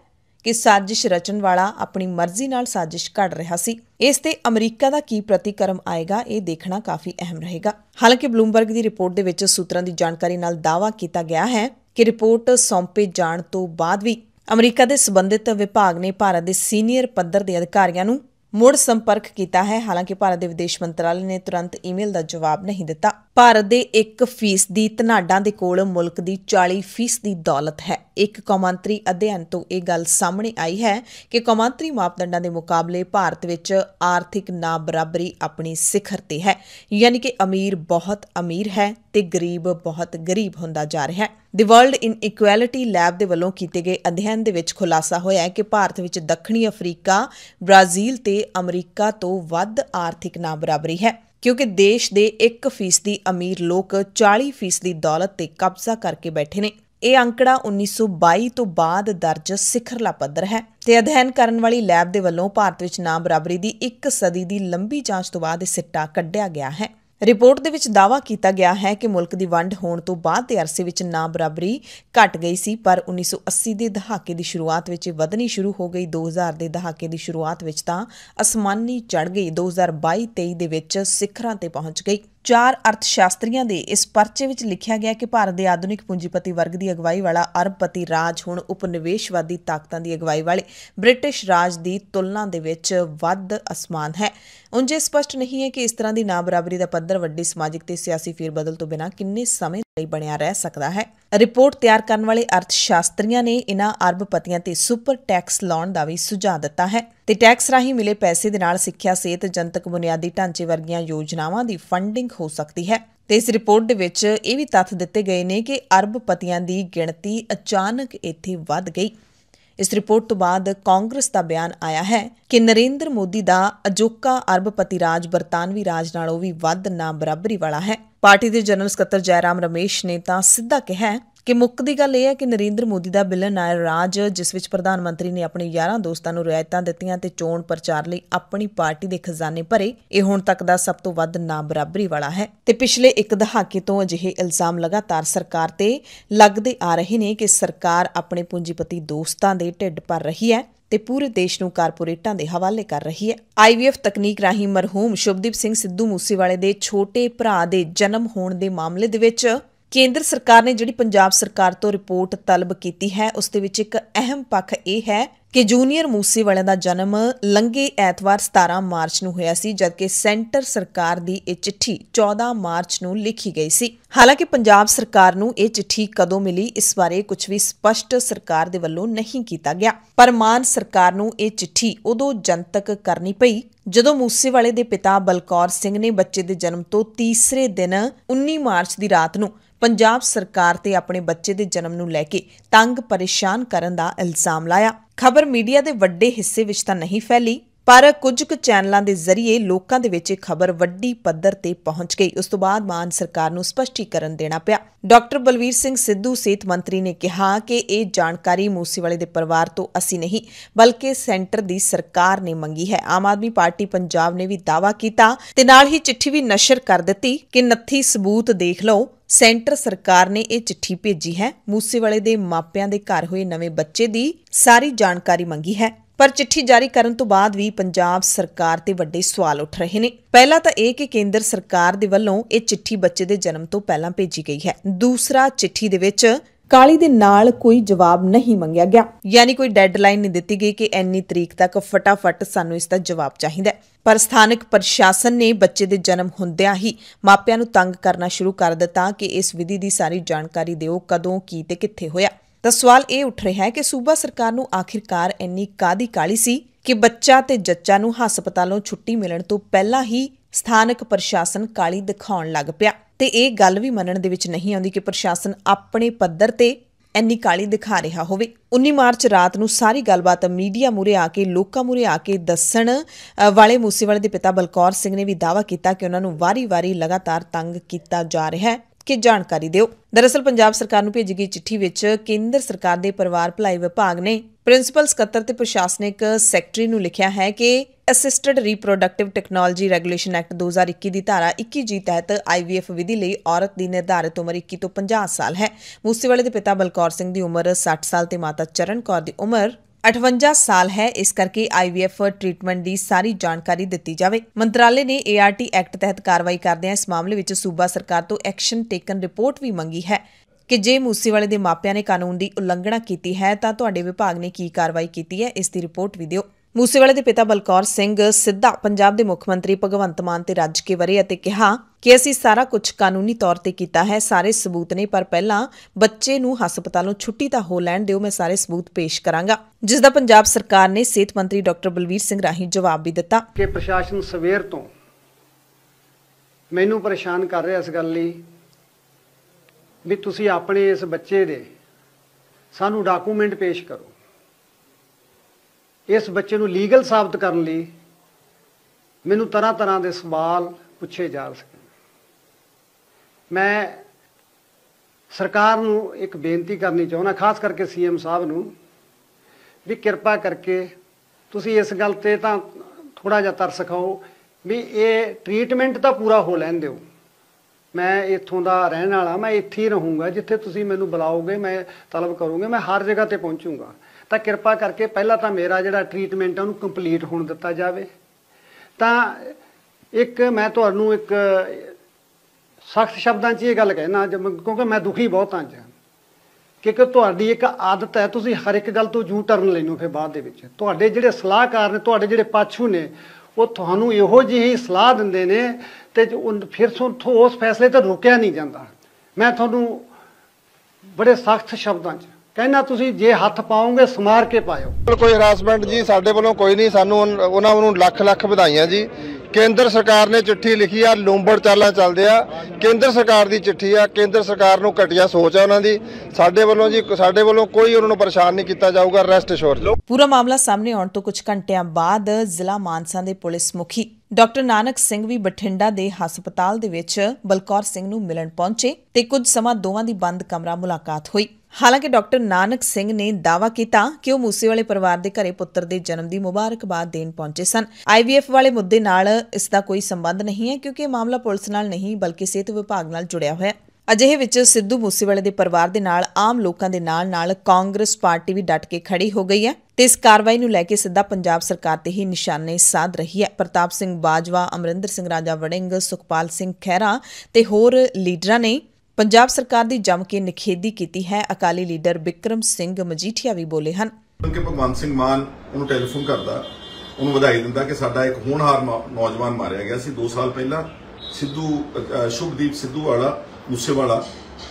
ਕਿ ਸਾਜ਼ਿਸ਼ ਰਚਣ ਵਾਲਾ ਆਪਣੀ ਮਰਜ਼ੀ ਨਾਲ ਸਾਜ਼ਿਸ਼ ਘੜ ਰਿਹਾ ਸੀ ਇਸ ਤੇ ਅਮਰੀਕਾ ਦਾ ਕੀ ਪ੍ਰਤੀਕਰਮ ਆਏਗਾ ਇਹ ਦੇਖਣਾ ਕਾਫੀ ਅਹਿਮ ਰਹੇਗਾ ਹਾਲਾਂਕਿ ਬਲੂਮਬਰਗ ਦੀ ਰਿਪੋਰਟ ਦੇ ਵਿੱਚ ਸੂਤਰਾਂ ਦੀ ਜਾਣਕਾਰੀ ਨਾਲ ਦਾਵਾ ਕੀਤਾ ਗਿਆ ਹੈ ਕਿ ਰਿਪੋਰਟ ਸੌਂਪੇ ਜਾਣ ਤੋਂ ਬਾਅਦ ਵੀ ਅਮਰੀਕਾ ਦੇ ਸਬੰਧਿਤ ਵਿਭਾਗ ਨੇ ਭਾਰਤ ਦੇ ਸੀਨੀਅਰ ਪੱਧਰ ਦੇ ਅਧਿਕਾਰੀਆਂ ਨੂੰ ਮੁੜ ਸੰਪਰਕ ਕੀਤਾ ਹੈ ਹਾਲਾਂਕਿ ਭਾਰਤ ਦੇ ਵਿਦੇਸ਼ ਮੰਤਰਾਲੇ ਨੇ ਤੁਰੰਤ ਈਮੇਲ ਦਾ ਜਵਾਬ ਨਹੀਂ ਦਿੱਤਾ ਭਾਰਤ ਦੇ 1% ਦੀ ਧਨਾਡਾਂ ਦੇ ਕੋਲ ਮੁਲਕ ਦੀ 40% ਦੀ ਦੌਲਤ ਹੈ ਇੱਕ ਕੌਮਾਂਤਰੀ ਅਧਿਐਨ ਤੋਂ ਇਹ ਗੱਲ ਸਾਹਮਣੇ ਆਈ ਹੈ ਕਿ ਕੌਮਾਂਤਰੀ ਮਾਪਦੰਡਾਂ ਦੇ ਮੁਕਾਬਲੇ ਭਾਰਤ ਵਿੱਚ ਆਰਥਿਕ ਨਾ ਬਰਾਬਰੀ ਆਪਣੀ ਸਿਖਰ ਤੇ ਹੈ ਯਾਨੀ ਕਿ ਅਮੀਰ ਬਹੁਤ ਅਮੀਰ ਹੈ ਤੇ ਗਰੀਬ ਬਹੁਤ ਗਰੀਬ ਹੁੰਦਾ ਜਾ ਰਿਹਾ ਹੈ the world inequality lab ਦੇ ਵੱਲੋਂ ਕੀਤੇ ਗਏ ਅਧਿਐਨ ਦੇ ਵਿੱਚ ਖੁਲਾਸਾ ਹੋਇਆ ਹੈ ਕਿ ਭਾਰਤ ਵਿੱਚ ਦੱਖਣੀ ਅਫਰੀਕਾ ਬ੍ਰਾਜ਼ੀਲ ਤੇ ਅਮਰੀਕਾ ਤੋਂ ਵੱਧ ਆਰਥਿਕ ਨਾ ਬਰਾਬਰੀ ਹੈ ਕਿਉਂਕਿ ਦੇਸ਼ ਦੇ 1% ਅਮੀਰ ਲੋਕ 40% ਦੀ ਦੌਲਤ ਤੇ ਕਬਜ਼ਾ ਕਰਕੇ ਬੈਠੇ ਨੇ ਇਹ ਅੰਕੜਾ 1922 ਤੋਂ ਬਾਅਦ ਦਰਜ ਸਿਖਰਲਾ ਪੱਧਰ ਹੈ ਤੇ ਅਧਿਐਨ ਕਰਨ ਵਾਲੀ ਲੈਬ ਦੇ ਵੱਲੋਂ ਭਾਰਤ ਵਿੱਚ ਨਾ ਬਰਾਬਰੀ ਦੀ ਇੱਕ ਸਦੀ ਦੀ ਲੰਬੀ ਜਾਂਚ ਤੋਂ ਬਾਅਦ ਇਹ ਸਿੱਟਾ ਕੱਢਿਆ ਗਿਆ ਹੈ ਰਿਪੋਰਟ ਦੇ ਵਿੱਚ ਦਾਵਾ ਕੀਤਾ ਗਿਆ ਹੈ ਕਿ ਮੁਲਕ ਦੀ ਵੰਡ ਹੋਣ ਤੋਂ ਬਾਅਦ ਦੇ ਅਰਸੇ ਵਿੱਚ ਨਾ ਬਰਾਬਰੀ ਘਟ ਗਈ ਸੀ ਪਰ 1980 ਦੇ ਦਹਾਕੇ ਦੀ ਸ਼ੁਰੂਆਤ ਵਿੱਚ ਵਧਣੀ ਸ਼ੁਰੂ ਹੋ ਗਈ 2000 ਦੇ ਦਹਾਕੇ ਦੀ ਸ਼ੁਰੂਆਤ ਵਿੱਚ ਤਾਂ ਅਸਮਾਨੀ ਚੜ ਗਈ 2022-23 ਦੇ ਵਿੱਚ ਸਿਖਰਾਂ ਤੇ ਪਹੁੰਚ ਗਈ ਚਾਰ ਅਰਥਸ਼ਾਸਤਰੀਆਂ ਦੇ ਇਸ ਪਰਚੇ ਵਿੱਚ ਲਿਖਿਆ ਗਿਆ ਕਿ ਭਾਰਤ ਦੇ ਆਧੁਨਿਕ ਪੂੰਜੀਪਤੀ ਵਰਗ ਦੀ ਅਗਵਾਈ ਵਾਲਾ ਅਰਬਪਤੀ ਰਾਜ ਹੁਣ ਉਪਨਿਵੇਸ਼ਵਾਦੀ ਤਾਕਤਾਂ ਦੀ ਅਗਵਾਈ ਵਾਲੇ ਬ੍ਰਿਟਿਸ਼ ਰਾਜ ਦੀ ਤੁਲਨਾ ਦੇ ਵਿੱਚ ਵੱਧ ਅਸਮਾਨ ਹੈ ਉਂਝ ਸਪਸ਼ਟ ਨਹੀਂ ਹੈ ਕਿ ਇਸ ਤਰ੍ਹਾਂ ਦੀ ਨਾ ਬਰਾਬਰੀ ਦਾ ਪੱਧਰ ਵੱਡੀ ਸਮਾਜਿਕ ਤੇ ਸਿਆਸੀ ਫੇਰਬਦਲ ਤੋਂ ਬਿਨਾਂ ਕਿੰਨੇ ਸਮੇਂ ਲਈ ਬਣਿਆ ਰਹਿ ਸਕਦਾ ਹੈ ਰਿਪੋਰਟ ਤਿਆਰ ਕਰਨ ਵਾਲੇ ਅਰਥ ਸ਼ਾਸਤਰੀਆਂ ਨੇ ਇਨ੍ਹਾਂ ਅਰਬਪਤੀਆਂ ਤੇ ਸੁਪਰ ਟੈਕਸ ਲਾਉਣ ਦਾ ਵੀ ਸੁਝਾਅ ਦਿੱਤਾ ਹੈ ਤੇ ਟੈਕਸ ਰਾਹੀਂ ਮਿਲੇ ਪੈਸੇ ਦੇ ਨਾਲ ਸਿੱਖਿਆ ਸਿਹਤ ਜਨਤਕ ਬੁਨਿਆਦੀ ਢਾਂਚੇ ਵਰਗੀਆਂ ਯੋਜਨਾਵਾਂ ਦੀ ਫੰਡਿੰਗ ਹੋ ਸਕਦੀ ਹੈ ਤੇ ਇਸ ਰਿਪੋਰਟ ਦੇ ਵਿੱਚ ਇਹ ਵੀ ਤੱਥ ਦਿੱਤੇ ਗਏ ਨੇ ਕਿ ਅਰਬਪਤੀਆਂ ਦੀ ਗਿਣਤੀ ਅਚਾਨਕ ਇੱਥੇ ਵੱਧ ਗਈ ਇਸ ਰਿਪੋਰਟ ਤੋਂ ਬਾਅਦ ਕਾਂਗਰਸ ਦਾ ਬਿਆਨ ਆਇਆ ਹੈ ਕਿ ਨਰਿੰਦਰ ਮੋਦੀ ਦਾ ਅਜੋਕਾ ਅਰਬਪਤੀ ਰਾਜ ਬਰਤਾਨਵੀ ਰਾਜ ਨਾਲੋਂ ਵੀ ਵੱਧ ਨਾ ਬਰਾਬਰੀ ਵਾਲਾ ਹੈ ਪਾਰਟੀ ਦੇ ਜਨਰਲ ਸਕੱਤਰ ਜੈਰਾਮ ਰਮੇਸ਼ ਨੇ ਤਾਂ ਸਿੱਧਾ ਕਿਹਾ ਕਿ ਮੁੱਖ ਦੀ ਗੱਲ ਇਹ ਹੈ ਕਿ ਨਰਿੰਦਰ ਮੋਦੀ ਦਾ ਬਿਲਨ ਬਿਲਨਾਇਰ ਰਾਜ ਜਿਸ ਵਿੱਚ ਪ੍ਰਧਾਨ ਮੰਤਰੀ ਨੇ ਆਪਣੇ 11 ਦੋਸਤਾਂ ਨੂੰ ਰਿਆਇਤਾਂ ਦਿੱਤੀਆਂ ਤੇ ਚੋਣ ਪ੍ਰਚਾਰ ਲਈ ਆਪਣੀ ਪਾਰਟੀ ਦੇ ਖਜ਼ਾਨੇ ਭਰੇ ਇਹ ਹੁਣ ਤੱਕ ਦਾ ਸਭ ਤੋਂ ਵੱਧ ਨਾ ਬਰਾਬਰੀ ਵਾਲਾ ਹੈ ਤੇ ਪਿਛਲੇ ਇੱਕ ਦਹਾਕੇ ਤੋਂ ਅਜਿਹੇ ਇਲਜ਼ਾਮ ਲਗਾਤਾਰ ਸਰਕਾਰ ਤੇ ਲੱਗਦੇ ਆ ਰਹੇ ਨੇ ਕਿ ਸਰਕਾਰ ਆਪਣੇ ਪੂੰਜੀਪਤੀ ਦੋਸਤਾਂ ਦੇ ਢਿੱਡ ਭਰ ਰਹੀ ਹੈ ਤੇ ਪੂਰੇ ਦੇਸ਼ ਨੂੰ ਕਾਰਪੋਰੇਟਾਂ ਦੇ ਹਵਾਲੇ ਕਰ ਰਹੀ ਹੈ ਆਈਵੀਐਫ ਤਕਨੀਕ ਰਾਹੀਂ ਮਰਹੂਮ ਸ਼ੁਭਦੀਪ ਸਿੰਘ ਸਿੱਧੂ ਮੂਸੇਵਾਲੇ ਦੇ ਛੋਟੇ ਭਰਾ ਦੇ ਜਨਮ ਹੋਣ ਦੇ ਮਾਮਲੇ ਦੇ ਵਿੱਚ ਕੇਂਦਰ ਸਰਕਾਰ ਨੇ ਜਿਹੜੀ ਪੰਜਾਬ ਸਰਕਾਰ ਤੋਂ ਰਿਪੋਰਟ ਤਲਬ ਕੀਤੀ ਹੈ ਉਸ ਦੇ ਵਿੱਚ ਇੱਕ ਅਹਿਮ ਪੱਖ ਇਹ ਹੈ ਕਿ ਜੂਨੀਅਰ ਮੂਸੇ ਵਾਲਿਆਂ ਦਾ ਜਨਮ ਲੰਘੇ ਐਤਵਾਰ 17 ਮਾਰਚ ਨੂੰ ਹੋਇਆ ਸੀ ਜਦਕਿ ਸੈਂਟਰ ਸਰਕਾਰ ਦੀ ਇਹ ਚਿੱਠੀ 14 ਮਾਰਚ ਨੂੰ ਲਿਖੀ ਗਈ ਸੀ ਹਾਲਾਂਕਿ ਪੰਜਾਬ ਸਰਕਾਰ ਨੂੰ ਇਹ ਚਿੱਠੀ ਕਦੋਂ ਮਿਲੀ ਇਸ ਬਾਰੇ ਕੁਝ ਵੀ ਸਪਸ਼ਟ ਸਰਕਾਰ ਦੇ ਵੱਲੋਂ ਨਹੀਂ ਕੀਤਾ ਗਿਆ ਪਰ ਮਾਨ ਸਰਕਾਰ ਨੂੰ ਇਹ ਚਿੱਠੀ ਉਦੋਂ ਜਨਤਕ ਕਰਨੀ ਪਈ ਜਦੋਂ ਮੂਸੇ ਵਾਲੇ ਦੇ ਪਿਤਾ ਬਲਕੌਰ ਸਿੰਘ ਨੇ ਬੱਚੇ ਦੇ ਜਨਮ ਤੋਂ ਤੀਸਰੇ ਦਿਨ 19 ਮਾਰਚ ਦੀ ਰਾਤ ਨੂੰ ਪੰਜਾਬ ਸਰਕਾਰ ਤੇ ਆਪਣੇ ਬੱਚੇ ਦੇ ਜਨਮ ਨੂੰ ਲੈ ਕੇ ਤੰਗ ਪਰੇਸ਼ਾਨ ਕਰਨ ਦਾ ਇਲਜ਼ਾਮ ਲਾਇਆ ਖਬਰ ਮੀਡੀਆ ਦੇ ਵੱਡੇ ਹਿੱਸੇ ਵਿੱਚ ਤਾਂ ਨਹੀਂ ਫੈਲੀ ਪਰ ਕੁਝ ਕੁ ਚੈਨਲਾਂ ਦੇ ਜ਼ਰੀਏ ਲੋਕਾਂ ਦੇ ਵਿੱਚ ਇਹ ਖਬਰ ਵੱਡੀ ਪੱਧਰ ਤੇ ਪਹੁੰਚ ਗਈ ਉਸ ਤੋਂ ਬਾਅਦ ਮਾਨ ਸਰਕਾਰ ਨੂੰ ਸਪਸ਼ਟੀਕਰਨ ਦੇਣਾ ਪਿਆ ਡਾਕਟਰ ਬਲਵੀਰ ਸਿੰਘ ਸਿੱਧੂ ਸਿਹਤ ਮੰਤਰੀ ਨੇ ਕਿਹਾ ਕਿ ਇਹ ਜਾਣਕਾਰੀ ਮੂਸੇਵਾਲੇ ਦੇ ਪਰਿਵਾਰ ਤੋਂ ਅਸੀਂ ਨਹੀਂ ਬਲਕਿ ਸੈਂਟਰ ਦੀ ਸਰਕਾਰ ਨੇ ਮੰਗੀ ਹੈ ਆਮ ਆਦਮੀ ਪਾਰਟੀ ਪੰਜਾਬ ਨੇ ਵੀ ਦਾਵਾ ਕੀਤਾ ਤੇ ਨਾਲ ਹੀ ਚਿੱਠੀ ਵੀ ਨਸ਼ਰ ਕਰ ਦਿੱਤੀ ਕਿ ਨੱਥੀ ਸਬੂਤ ਦੇਖ ਲਓ ਸੈਂਟਰ ਸਰਕਾਰ ਨੇ ਇਹ ਚਿੱਠੀ ਭੇਜੀ ਹੈ ਮੂਸੇਵਾਲੇ ਦੇ ਮਾਪਿਆਂ ਦੇ ਘਰ ਹੋਏ ਨਵੇਂ ਬੱਚੇ ਦੀ ਸਾਰੀ ਜਾਣਕਾਰੀ ਮੰਗੀ ਹੈ ਪਰ ਚਿੱਠੀ ਜਾਰੀ ਕਰਨ ਤੋਂ ਬਾਅਦ ਵੀ ਪੰਜਾਬ ਸਰਕਾਰ ਤੇ ਵੱਡੇ ਸਵਾਲ ਉੱਠ ਰਹੇ ਨੇ ਪਹਿਲਾ ਤਾਂ ਇਹ ਕਿ ਕੇਂਦਰ ਸਰਕਾਰ ਦੇ ਵੱਲੋਂ ਇਹ ਚਿੱਠੀ ਬੱਚੇ ਦੇ ਜਨਮ ਤੋਂ ਪਹਿਲਾਂ ਭੇਜੀ ਗਈ ਹੈ ਦੂਸਰਾ ਚਿੱਠੀ ਦੇ ਵਿੱਚ ਕਾਲੀ ਦੇ ਨਾਲ ਕੋਈ ਜਵਾਬ ਨਹੀਂ ਮੰਗਿਆ ਗਿਆ ਯਾਨੀ ਕੋਈ ਡੈਡਲਾਈਨ ਨਹੀਂ ਦਿੱਤੀ ਗਈ ਕਿ ਐਨੀ ਤਰੀਕ ਤੱਕ ਫਟਾਫਟ ਸਾਨੂੰ ਇਸ ਦਾ ਜਵਾਬ ਚਾਹੀਦਾ ਹੈ ਪਰ ਸਥਾਨਕ ਪ੍ਰਸ਼ਾਸਨ ਨੇ ਬੱਚੇ ਦੇ ਜਨਮ ਹੁੰਦਿਆਂ ਹੀ ਮਾਪਿਆਂ ਨੂੰ ਤੰਗ ਕਰਨਾ ਸ਼ੁਰੂ ਕਰ ਦਿੱਤਾ ਕਿ ਇਸ ਵਿਧੀ ਦੀ ਸਾਰੀ ਜਾਣਕਾਰੀ ਦਿਓ ਕਦੋਂ ਕੀ ਤੇ ਕਿੱਥੇ ਹੋਇਆ ਤਾਂ ਸਵਾਲ ਇਹ ਉੱਠ ਰਿਹਾ ਹੈ ਕਿ ਸੂਬਾ ਸਰਕਾਰ ਨੂੰ ਆਖਿਰਕਾਰ ਇੰਨੀ ਕਾਦੀ ਕਾਲੀ ਸੀ ਕਿ ਬੱਚਾ ਤੇ ਜੱਚਾ ਨੂੰ ਹਸਪਤਾਲੋਂ ਛੁੱਟੀ ਮਿਲਣ ਤੋਂ ਪਹਿਲਾਂ ਹੀ ਸਥਾਨਕ ਪ੍ਰਸ਼ਾਸਨ ਕਾਲੀ ਦਿਖਾਉਣ ਲੱਗ ਪਿਆ ਤੇ ਇਹ ਗੱਲ ਵੀ ਮੰਨਣ ਦੇ ਵਿੱਚ ਨਹੀਂ ਆਉਂਦੀ ਕਿ ਪ੍ਰਸ਼ਾਸਨ ਆਪਣੇ ਪੱਧਰ ਤੇ ਇੰਨੀ ਕਾਲੀ ਦਿਖਾ ਰਿਹਾ ਹੋਵੇ 19 ਮਾਰਚ ਰਾਤ ਨੂੰ ਸਾਰੀ ਗੱਲਬਾਤ ਮੀਡੀਆ ਮੂਰੇ ਆ ਕੇ ਲੋਕਾਂ ਮੂਰੇ ਆ ਕੇ ਦੱਸਣ ਵਾਲੇ ਮੂਸੇਵਾਲੇ ਦੇ ਪਿਤਾ ਬਲਕੌਰ ਸਿੰਘ ਨੇ ਵੀ ਦਾਵਾ ਕੀਤਾ ਕਿ ਉਹਨਾਂ ਨੂੰ ਵਾਰੀ-ਵਾਰੀ ਲਗਾਤਾਰ ਤੰਗ ਕੀਤਾ ਜਾ ਰਿਹਾ ਹੈ ਕਿ ਜਾਣਕਾਰੀ ਦਿਓ ਦਰਅਸਲ ਪੰਜਾਬ ਸਰਕਾਰ ਨੂੰ ਭੇਜੀ ਗਈ ਚਿੱਠੀ ਵਿੱਚ ਕੇਂਦਰ ਸਰਕਾਰ ਦੇ ਪਰਿਵਾਰ ਭਲਾਈ ਵਿਭਾਗ ਨੇ ਪ੍ਰਿੰਸੀਪਲ ਸਕੱਤਰ ਤੇ ਪ੍ਰਸ਼ਾਸਨਿਕ ਸੈਕਟਰੀ ਨੂੰ ਲਿਖਿਆ ਹੈ ਕਿ assisted reproductive technology regulation act 2021 ਦੀ ਧਾਰਾ 21 ਜੀ ਤਹਿਤ ਆਈਵੀਐਫ ਵਿਧੀ ਲਈ ਔਰਤ ਦੀ ਨਿਰਧਾਰਿਤ ਉਮਰ 21 ਤੋਂ 50 ਸਾਲ ਹੈ ਮੂਸੇਵਾਲੇ ਦੇ ਪਿਤਾ ਬਲਕੌਰ ਸਿੰਘ ਦੀ ਉਮਰ 60 ਸਾਲ ਤੇ ਮਾਤਾ ਚਰਨ ਕੌਰ ਦੀ ਉਮਰ 58 ਸਾਲ ਹੈ ਇਸ ਕਰਕੇ ਆਈਵੀਐਫ ਟ੍ਰੀਟਮੈਂਟ ਦੀ ਸਾਰੀ ਜਾਣਕਾਰੀ ਦਿੱਤੀ ਜਾਵੇ ਮੰਤਰਾਲੇ ਨੇ ਏਆਰਟੀ ਐਕਟ ਤਹਿਤ ਕਾਰਵਾਈ ਕਰਦਿਆਂ ਇਸ ਮਾਮਲੇ ਵਿੱਚ ਸੂਬਾ ਸਰਕਾਰ ਤੋਂ ਐਕਸ਼ਨ ਟੇਕਨ ਰਿਪੋਰਟ ਵੀ ਮੰਗੀ ਹੈ ਕਿ ਜੇ ਵਾਲੇ ਦੇ ਮਾਪਿਆਂ ਨੇ ਕਾਨੂੰਨ ਦੀ ਉਲੰਘਣਾ ਕੀਤੀ ਹੈ ਤਾਂ ਤੁਹਾਡੇ ਵਿਭਾਗ ਨੇ ਕੀ ਕਾਰਵਾਈ ਕੀਤੀ ਹੈ ਇਸ ਦੀ ਰਿਪੋਰਟ ਵੀ ਦਿਓ ਮੂਸੇਵਾਲੇ ਦੇ ਪਿਤਾ ਬਲਕੌਰ ਸਿੰਘ ਸਿੱਧਾ ਪੰਜਾਬ ਦੇ ਮੁੱਖ ਮੰਤਰੀ ਭਗਵੰਤ ਮਾਨ ਤੇ ਰੱਜ ਕੇ ਵਰੇ ਅਤੇ ਕਿਹਾ ਕਿ ਅਸੀਂ ਸਾਰਾ ਕੁਝ ਕਾਨੂੰਨੀ ਤੌਰ ਤੇ ਕੀਤਾ ਹੈ ਸਾਰੇ ਸਬੂਤ ਨੇ ਪਰ ਪਹਿਲਾਂ ਬੱਚੇ ਨੂੰ ਹਸਪਤਾਲੋਂ ਛੁੱਟੀ ਤਾਂ ਹੋ ਲੈਣ ਦਿਓ ਮੈਂ ਸਾਰੇ ਸਬੂਤ ਪੇਸ਼ ਕਰਾਂਗਾ ਜਿਸ ਦਾ ਪੰਜਾਬ ਸਰਕਾਰ ਨੇ ਸਿਹਤ ਮੰਤਰੀ ਡਾਕਟਰ ਬਲਵੀਰ ਸਿੰਘ ਰਾਹੀਂ ਜਵਾਬ ਵੀ ਦਿੱਤਾ ਕਿ ਪ੍ਰਸ਼ਾਸਨ ਸਵੇਰ ਤੋਂ ਮੈਨੂੰ ਪਰੇਸ਼ਾਨ ਕਰ ਰਿਹਾ ਇਸ ਗੱਲ ਲਈ ਵੀ ਤੁਸੀਂ ਆਪਣੇ ਇਸ ਬੱਚੇ ਦੇ ਸਾਨੂੰ ਡਾਕੂਮੈਂਟ ਪੇਸ਼ ਕਰੋ ਇਸ ਬੱਚੇ ਨੂੰ ਲੀਗਲ ਸਾਬਤ ਕਰਨ ਲਈ ਮੈਨੂੰ ਤਰ੍ਹਾਂ ਤਰ੍ਹਾਂ ਦੇ ਸਵਾਲ ਪੁੱਛੇ ਜਾ ਸਕਦੇ ਮੈਂ ਸਰਕਾਰ ਨੂੰ ਇੱਕ ਬੇਨਤੀ ਕਰਨੀ ਚਾਹੁੰਦਾ ਖਾਸ ਕਰਕੇ ਸੀਐਮ ਸਾਹਿਬ ਨੂੰ ਵੀ ਕਿਰਪਾ ਕਰਕੇ ਤੁਸੀਂ ਇਸ ਗੱਲ ਤੇ ਤਾਂ ਥੋੜਾ ਜਿਹਾ ਤਰਸ ਖਾਓ ਵੀ ਇਹ ਟ੍ਰੀਟਮੈਂਟ ਤਾਂ ਪੂਰਾ ਹੋ ਲੈਣ ਦਿਓ ਮੈਂ ਇੱਥੋਂ ਦਾ ਰਹਿਣ ਵਾਲਾ ਮੈਂ ਇੱਥੇ ਹੀ ਰਹੂੰਗਾ ਜਿੱਥੇ ਤੁਸੀਂ ਮੈਨੂੰ ਬੁਲਾਓਗੇ ਮੈਂ ਤਲਬ ਕਰੂੰਗਾ ਮੈਂ ਹਰ ਜਗ੍ਹਾ ਤੇ ਪਹੁੰਚੂੰਗਾ ਤਾਂ ਕਿਰਪਾ ਕਰਕੇ ਪਹਿਲਾਂ ਤਾਂ ਮੇਰਾ ਜਿਹੜਾ ਟ੍ਰੀਟਮੈਂਟ ਹੈ ਉਹਨੂੰ ਕੰਪਲੀਟ ਹੋਣ ਦਿੱਤਾ ਜਾਵੇ ਤਾਂ ਇੱਕ ਮੈਂ ਤੁਹਾਨੂੰ ਇੱਕ ਸਖਤ ਸ਼ਬਦਾਂ 'ਚ ਇਹ ਗੱਲ ਕਹਿਣਾ ਕਿਉਂਕਿ ਮੈਂ ਦੁਖੀ ਬਹੁਤ ਹਾਂ ਜੀ ਕਿਉਂਕਿ ਤੁਹਾਡੀ ਇੱਕ ਆਦਤ ਹੈ ਤੁਸੀਂ ਹਰ ਇੱਕ ਗੱਲ ਤੋਂ ਜੂ ਟਰਨ ਲੈਣੋ ਫਿਰ ਬਾਅਦ ਦੇ ਵਿੱਚ ਤੁਹਾਡੇ ਜਿਹੜੇ ਸਲਾਹਕਾਰ ਨੇ ਤੁਹਾਡੇ ਜਿਹੜੇ ਪਾਛੂ ਨੇ ਉਹ ਤੁਹਾਨੂੰ ਇਹੋ ਜਿਹੀ ਸਲਾਹ ਦਿੰਦੇ ਨੇ ਤੇ ਫਿਰ ਉਸ ਫੈਸਲੇ ਤੇ ਰੁਕਿਆ ਨਹੀਂ ਜਾਂਦਾ ਮੈਂ ਤੁਹਾਨੂੰ ਬੜੇ ਸਖਤ ਸ਼ਬਦਾਂ 'ਚ ਕਹਿੰਦਾ ਤੁਸੀਂ ਜੇ ਹੱਥ ਪਾਓਗੇ ਸਮਾਰ ਕੇ ਪਾਇਓ ਕੋਈ ਹਰਾਸਮੈਂਟ ਜੀ ਸਾਡੇ ਵੱਲੋਂ ਕੋਈ ਨਹੀਂ ਸਾਨੂੰ ਉਹਨਾਂ ਨੂੰ ਲੱਖ ਲੱਖ ਵਧਾਈਆਂ ਜੀ ਕੇਂਦਰ ਸਰਕਾਰ ਨੇ ਚਿੱਠੀ ਲਿਖੀ ਆ ਲੂੰਬੜ ਚਾਲਾਂ ਚੱਲਦੇ ਆ ਕੇਂਦਰ ਸਰਕਾਰ ਦੀ ਚਿੱਠੀ ਆ ਕੇਂਦਰ ਸਰਕਾਰ ਨੂੰ ਘਟਿਆ ਸੋਚ ਆ ਉਹਨਾਂ ਦੀ ਸਾਡੇ ਵੱਲੋਂ ਜੀ ਸਾਡੇ ਵੱਲੋਂ ਕੋਈ ਉਹਨਾਂ ਨੂੰ ਪਰੇਸ਼ਾਨ ਨਹੀਂ ਕੀਤਾ ਜਾਊਗਾ ਰੈਸਟ ਸ਼ੋਰ ਪੂਰਾ ਮਾਮਲਾ ਸਾਹਮਣੇ ਆਉਣ ਤੋਂ ਕੁਝ ਘੰਟਿਆਂ ਬਾਅਦ ਜ਼ਿਲ੍ਹਾ ਮਾਨਸਾ ਦੇ ਪੁਲਿਸ ਮੁਖੀ ਡਾਕਟਰ ਨਾਨਕ ਸਿੰਘ ਵੀ ਬਠਿੰਡਾ ਦੇ ਹਸਪਤਾਲ ਦੇ ਵਿੱਚ ਬਲਕੌਰ ਸਿੰਘ ਨੂੰ ਮਿਲਣ ਪਹੁੰਚੇ ਤੇ ਕੁਝ ਸਮਾਂ ਦੋਵਾਂ ਦੀ ਬੰਦ ਕਮਰਾ ਮੁਲਾਕਾਤ ਹੋਈ ਹਾਲਾਂਕਿ ਡਾਕਟਰ ਨਾਨਕ ਸਿੰਘ ਨੇ ਦਾਵਾ ਕੀਤਾ ਕਿ ਉਹ ਮੂਸੇ ਵਾਲੇ ਪਰਿਵਾਰ ਦੇ ਘਰੇ ਪੁੱਤਰ ਦੇ ਜਨਮ ਦੀ ਮੁਬਾਰਕਬਾਦ ਦੇਣ ਪਹੁੰਚੇ ਸਨ ਆਈਵੀਐਫ ਵਾਲੇ ਮੁੱਦੇ ਨਾਲ ਇਸ ਦਾ ਕੋਈ ਸੰਬੰਧ ਨਹੀਂ ਹੈ ਕਿਉਂਕਿ ਇਹ ਮਾਮਲਾ ਪੁਲਿਸ ਨਾਲ ਨਹੀਂ ਬਲਕਿ ਸਿਹਤ ਵਿਭਾਗ ਨਾਲ ਜੁੜਿਆ ਹੋਇਆ ਹੈ ਅਜਿਹੇ ਵਿੱਚ ਸਿੱਧੂ ਮੂਸੇਵਾਲੇ ਦੇ ਪਰਿਵਾਰ ਦੇ ਨਾਲ ਆਮ ਲੋਕਾਂ ਦੇ ਨਾਲ ਨਾਲ ਕਾਂਗਰਸ ਪਾਰਟੀ ਵੀ ਡਟ ਕੇ ਖੜੀ ਹੋ ਗਈ ਹੈ ਤੇ ਇਸ ਕਾਰਵਾਈ ਨੂੰ ਲੈ ਕੇ ਸਿੱਧਾ ਪੰਜਾਬ ਸਰਕਾਰ ਤੇ ਹੀ ਨਿਸ਼ਾਨੇ ਸਾਧ ਰਹੀ ਹੈ ਪ੍ਰਤਾਪ ਸਿੰਘ ਬਾਜਵਾ ਅਮਰਿੰਦਰ ਸਿੰਘ ਰਾਜਾ ਵੜਿੰਗ ਸੁਖਪਾਲ ਸਿੰਘ ਖਹਿਰਾ ਤੇ ਹੋਰ ਲੀਡਰਾਂ ਨੇ ਪੰਜਾਬ ਸਰਕਾਰ ਦੀ ਜੰਮ ਕੇ ਨਿਖੇਦੀ ਕੀਤੀ ਹੈ ਅਕਾਲੀ ਲੀਡਰ ਵਿਕਰਮ ਸਿੰਘ ਮਜੀਠੀਆ ਵੀ ਬੋਲੇ ਹਨ ਕਿ ਭਗਵੰਤ ਸਿੰਘ ਮਾਨ ਉਹਨੂੰ ਟੈਲੀਫੋਨ ਕਰਦਾ ਉਹਨੂੰ ਵਧਾਈ ਦਿੰਦਾ ਕਿ ਸਾਡਾ ਇੱਕ ਹੋਣਹਾਰ ਨੌਜਵਾਨ ਮਾਰਿਆ ਗਿਆ ਸੀ 2 ਸਾਲ ਪਹਿਲਾਂ ਸਿੱਧੂ ਸ਼ੁਭਦੀਪ ਸਿੱਧੂ ਵਾਲਾ ਮੁੱਸੇ ਵਾਲਾ